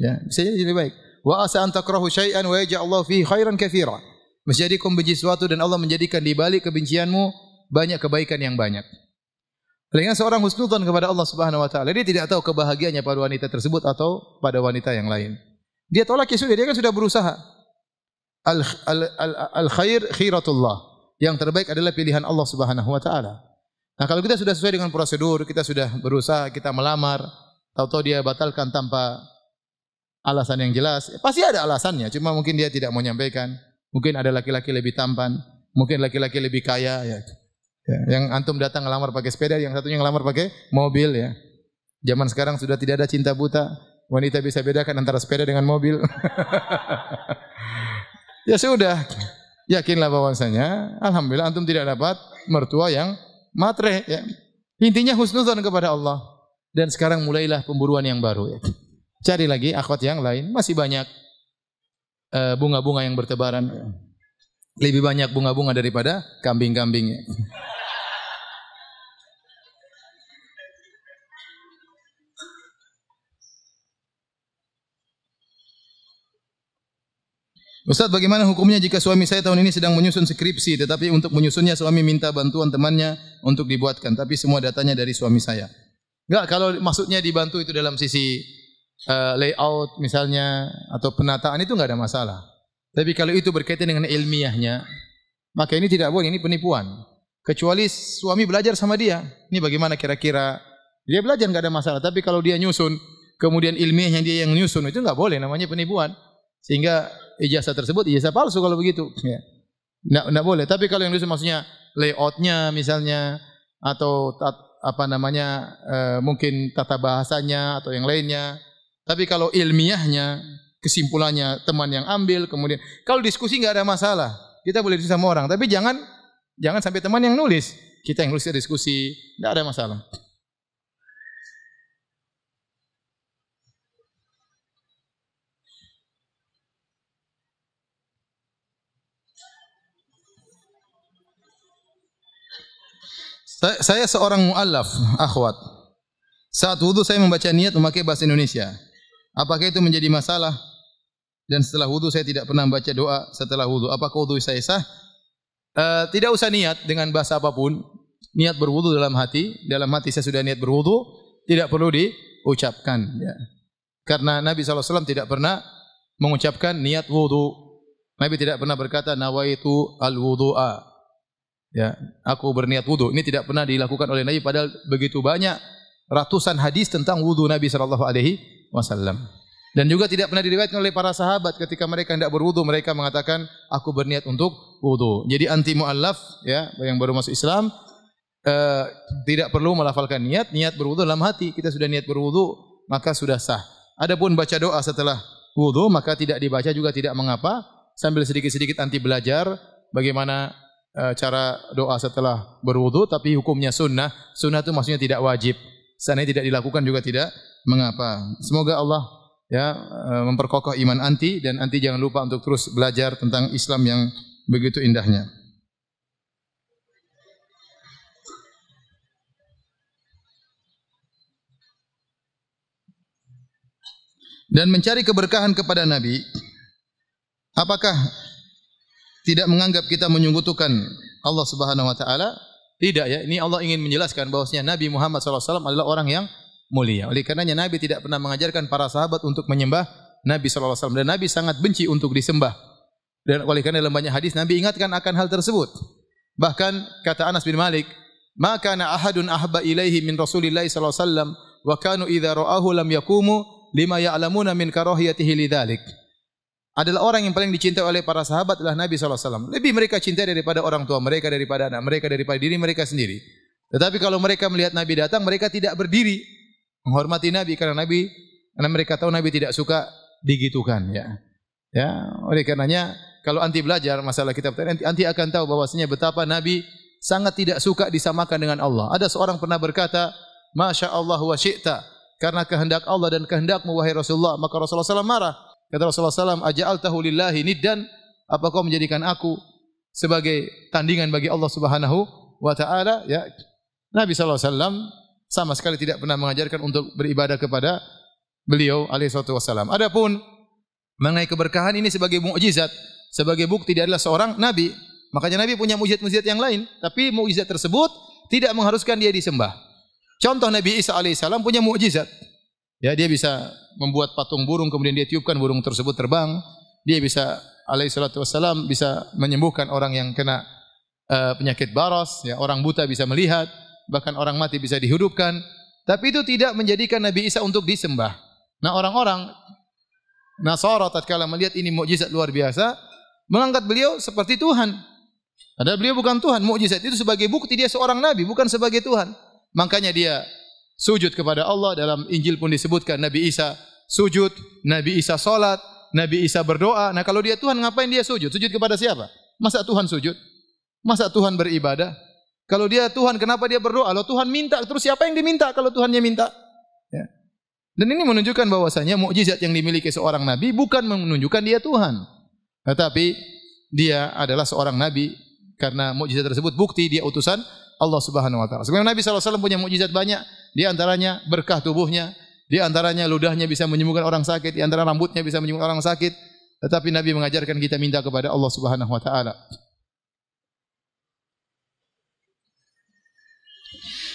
Ya, bisa jadi lebih baik. Wa asa an takrahu syai'an wa yaj'alallahu fihi khairan katsira. Bisa jadi kau sesuatu dan Allah menjadikan di balik kebencianmu banyak kebaikan yang banyak. dengan seorang husnudzon kepada Allah Subhanahu wa taala, dia tidak tahu kebahagiaannya pada wanita tersebut atau pada wanita yang lain. Dia tolak ya sudah, dia kan sudah berusaha. Al, al, al, al khair khiratullah. Yang terbaik adalah pilihan Allah Subhanahu wa taala. Nah, kalau kita sudah sesuai dengan prosedur, kita sudah berusaha, kita melamar, tahu-tahu dia batalkan tanpa alasan yang jelas. Pasti ada alasannya, cuma mungkin dia tidak mau menyampaikan. Mungkin ada laki-laki lebih tampan, mungkin laki-laki lebih kaya. Ya. ya. Yang antum datang ngelamar pakai sepeda, yang satunya ngelamar pakai mobil ya. Zaman sekarang sudah tidak ada cinta buta. Wanita bisa bedakan antara sepeda dengan mobil. ya sudah. Yakinlah bahwasanya alhamdulillah antum tidak dapat mertua yang matre ya. Intinya husnuzan kepada Allah. Dan sekarang mulailah pemburuan yang baru ya. Cari lagi akhwat yang lain, masih banyak eh, bunga-bunga yang bertebaran. Lebih banyak bunga-bunga daripada kambing-kambingnya. Ustaz, bagaimana hukumnya jika suami saya tahun ini sedang menyusun skripsi, tetapi untuk menyusunnya suami minta bantuan temannya untuk dibuatkan, tapi semua datanya dari suami saya. Enggak, kalau maksudnya dibantu itu dalam sisi uh, layout misalnya atau penataan itu nggak ada masalah. Tapi kalau itu berkaitan dengan ilmiahnya, maka ini tidak boleh, ini penipuan. Kecuali suami belajar sama dia. Ini bagaimana kira-kira dia belajar nggak ada masalah. Tapi kalau dia nyusun, kemudian ilmiahnya dia yang nyusun itu nggak boleh, namanya penipuan. Sehingga ijazah tersebut ijazah palsu kalau begitu. Ya. Nggak, nggak boleh. Tapi kalau yang nyusun maksudnya layoutnya misalnya atau tat, apa namanya e, mungkin tata bahasanya atau yang lainnya tapi kalau ilmiahnya, kesimpulannya teman yang ambil, kemudian kalau diskusi nggak ada masalah, kita boleh diskusi sama orang. Tapi jangan jangan sampai teman yang nulis, kita yang nulis diskusi, nggak ada masalah. Saya seorang mu'alaf, akhwat. Saat wudhu saya membaca niat memakai bahasa Indonesia. Apakah itu menjadi masalah? Dan setelah wudu saya tidak pernah baca doa setelah wudu. Apakah wudu saya sah? E, tidak usah niat dengan bahasa apapun. Niat berwudu dalam hati, dalam hati saya sudah niat berwudu, tidak perlu diucapkan ya. Karena Nabi SAW tidak pernah mengucapkan niat wudu. Nabi tidak pernah berkata nawaitu al-wudu'a. Ya, aku berniat wudu. Ini tidak pernah dilakukan oleh Nabi padahal begitu banyak ratusan hadis tentang wudu Nabi SAW. alaihi wasallam. Dan juga tidak pernah diriwayatkan oleh para sahabat ketika mereka tidak berwudu mereka mengatakan aku berniat untuk wudu. Jadi anti muallaf ya yang baru masuk Islam eh, tidak perlu melafalkan niat, niat berwudu dalam hati. Kita sudah niat berwudu maka sudah sah. Adapun baca doa setelah wudu maka tidak dibaca juga tidak mengapa sambil sedikit-sedikit anti belajar bagaimana eh, cara doa setelah berwudu tapi hukumnya sunnah. Sunnah itu maksudnya tidak wajib seandainya tidak dilakukan juga tidak mengapa. Semoga Allah ya eh, memperkokoh iman anti dan anti jangan lupa untuk terus belajar tentang Islam yang begitu indahnya. Dan mencari keberkahan kepada Nabi, apakah tidak menganggap kita menyungutukan Allah Subhanahu wa taala tidak ya, ini Allah ingin menjelaskan bahwasanya Nabi Muhammad SAW adalah orang yang mulia. Oleh karenanya Nabi tidak pernah mengajarkan para sahabat untuk menyembah Nabi SAW. Dan Nabi sangat benci untuk disembah. Dan oleh karena dalam banyak hadis Nabi ingatkan akan hal tersebut. Bahkan kata Anas bin Malik, maka kana ahadun ahba ilaihi min Rasulillahi SAW wa kanu idza ra'ahu lam yakumu lima ya'lamuna min karahiyatihi dalik adalah orang yang paling dicintai oleh para sahabat adalah Nabi SAW. Lebih mereka cintai daripada orang tua mereka, daripada anak mereka, daripada diri mereka sendiri. Tetapi kalau mereka melihat Nabi datang, mereka tidak berdiri menghormati Nabi karena Nabi karena mereka tahu Nabi tidak suka digitukan ya. Ya, oleh karenanya kalau anti belajar masalah kitab tauhid anti, anti akan tahu bahwasanya betapa Nabi sangat tidak suka disamakan dengan Allah. Ada seorang pernah berkata, "Masya Allah wa syi'ta." Karena kehendak Allah dan kehendakmu wahai Rasulullah, maka Rasulullah SAW marah. Kata Rasulullah SAW, Aja'al tahulillahi niddan, apa kau menjadikan aku sebagai tandingan bagi Allah Subhanahu wa taala ya Nabi SAW sama sekali tidak pernah mengajarkan untuk beribadah kepada beliau alaihi wasallam adapun mengenai keberkahan ini sebagai mukjizat sebagai bukti dia adalah seorang nabi makanya nabi punya mukjizat-mukjizat yang lain tapi mukjizat tersebut tidak mengharuskan dia disembah contoh Nabi Isa alaihi punya mukjizat Ya, dia bisa membuat patung burung kemudian dia tiupkan burung tersebut terbang. Dia bisa alaihi salatu wasalam bisa menyembuhkan orang yang kena uh, penyakit baros, ya orang buta bisa melihat, bahkan orang mati bisa dihidupkan. Tapi itu tidak menjadikan Nabi Isa untuk disembah. Nah, orang-orang Nasara tatkala melihat ini mukjizat luar biasa, mengangkat beliau seperti Tuhan. Padahal beliau bukan Tuhan, mukjizat itu sebagai bukti dia seorang nabi, bukan sebagai Tuhan. Makanya dia sujud kepada Allah. Dalam Injil pun disebutkan Nabi Isa sujud, Nabi Isa salat, Nabi Isa berdoa. Nah, kalau dia Tuhan ngapain dia sujud? Sujud kepada siapa? Masa Tuhan sujud? Masa Tuhan beribadah? Kalau dia Tuhan, kenapa dia berdoa? Kalau Tuhan minta, terus siapa yang diminta kalau Tuhannya minta? Ya. Dan ini menunjukkan bahwasanya mukjizat yang dimiliki seorang nabi bukan menunjukkan dia Tuhan, tetapi dia adalah seorang nabi karena mukjizat tersebut bukti dia utusan Allah Subhanahu wa taala. Sebenarnya Nabi sallallahu alaihi wasallam punya mukjizat banyak, di antaranya berkah tubuhnya, di antaranya ludahnya bisa menyembuhkan orang sakit, di antara rambutnya bisa menyembuhkan orang sakit. Tetapi Nabi mengajarkan kita minta kepada Allah Subhanahu wa taala.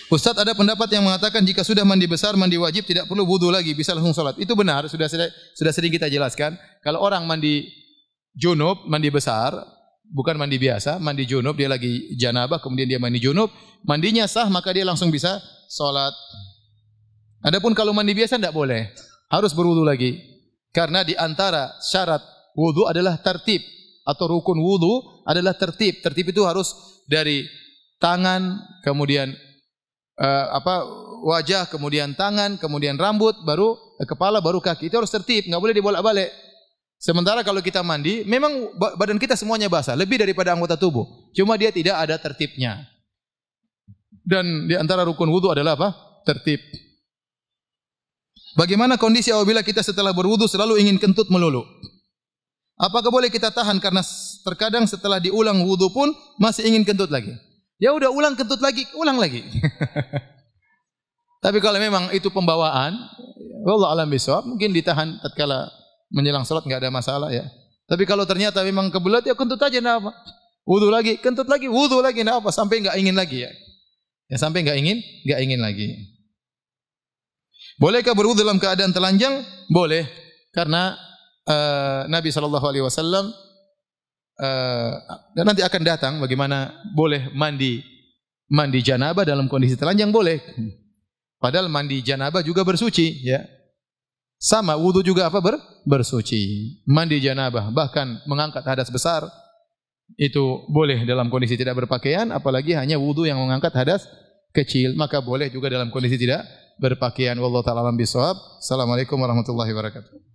Ustaz ada pendapat yang mengatakan jika sudah mandi besar, mandi wajib tidak perlu wudu lagi, bisa langsung salat. Itu benar, sudah sudah sering kita jelaskan. Kalau orang mandi junub, mandi besar, bukan mandi biasa, mandi junub dia lagi janabah kemudian dia mandi junub, mandinya sah maka dia langsung bisa sholat. Adapun kalau mandi biasa tidak boleh. Harus berwudu lagi. Karena di antara syarat wudu adalah tertib. Atau rukun wudu adalah tertib. Tertib itu harus dari tangan, kemudian uh, apa wajah, kemudian tangan, kemudian rambut, baru eh, kepala, baru kaki. Itu harus tertib, nggak boleh dibolak-balik. Sementara kalau kita mandi, memang badan kita semuanya basah, lebih daripada anggota tubuh. Cuma dia tidak ada tertibnya dan di antara rukun wudu adalah apa? Tertib. Bagaimana kondisi apabila kita setelah berwudu selalu ingin kentut melulu? Apakah boleh kita tahan karena terkadang setelah diulang wudu pun masih ingin kentut lagi? Ya udah ulang kentut lagi, ulang lagi. Tapi kalau memang itu pembawaan, Allah alam besok mungkin ditahan tatkala menjelang sholat nggak ada masalah ya. Tapi kalau ternyata memang kebelet ya kentut aja enggak apa. Wudu lagi, kentut lagi, wudu lagi enggak apa sampai nggak ingin lagi ya. Ya, sampai nggak ingin, nggak ingin lagi. Bolehkah berwudu dalam keadaan telanjang? Boleh, karena uh, Nabi Shallallahu Alaihi Wasallam uh, eh, dan nanti akan datang bagaimana boleh mandi mandi janabah dalam kondisi telanjang boleh. Padahal mandi janabah juga bersuci, ya. Sama wudu juga apa ber bersuci. Mandi janabah bahkan mengangkat hadas besar, itu boleh dalam kondisi tidak berpakaian, apalagi hanya wudhu yang mengangkat hadas kecil, maka boleh juga dalam kondisi tidak berpakaian. Wallahu taala alam bisawab. Assalamualaikum warahmatullahi wabarakatuh.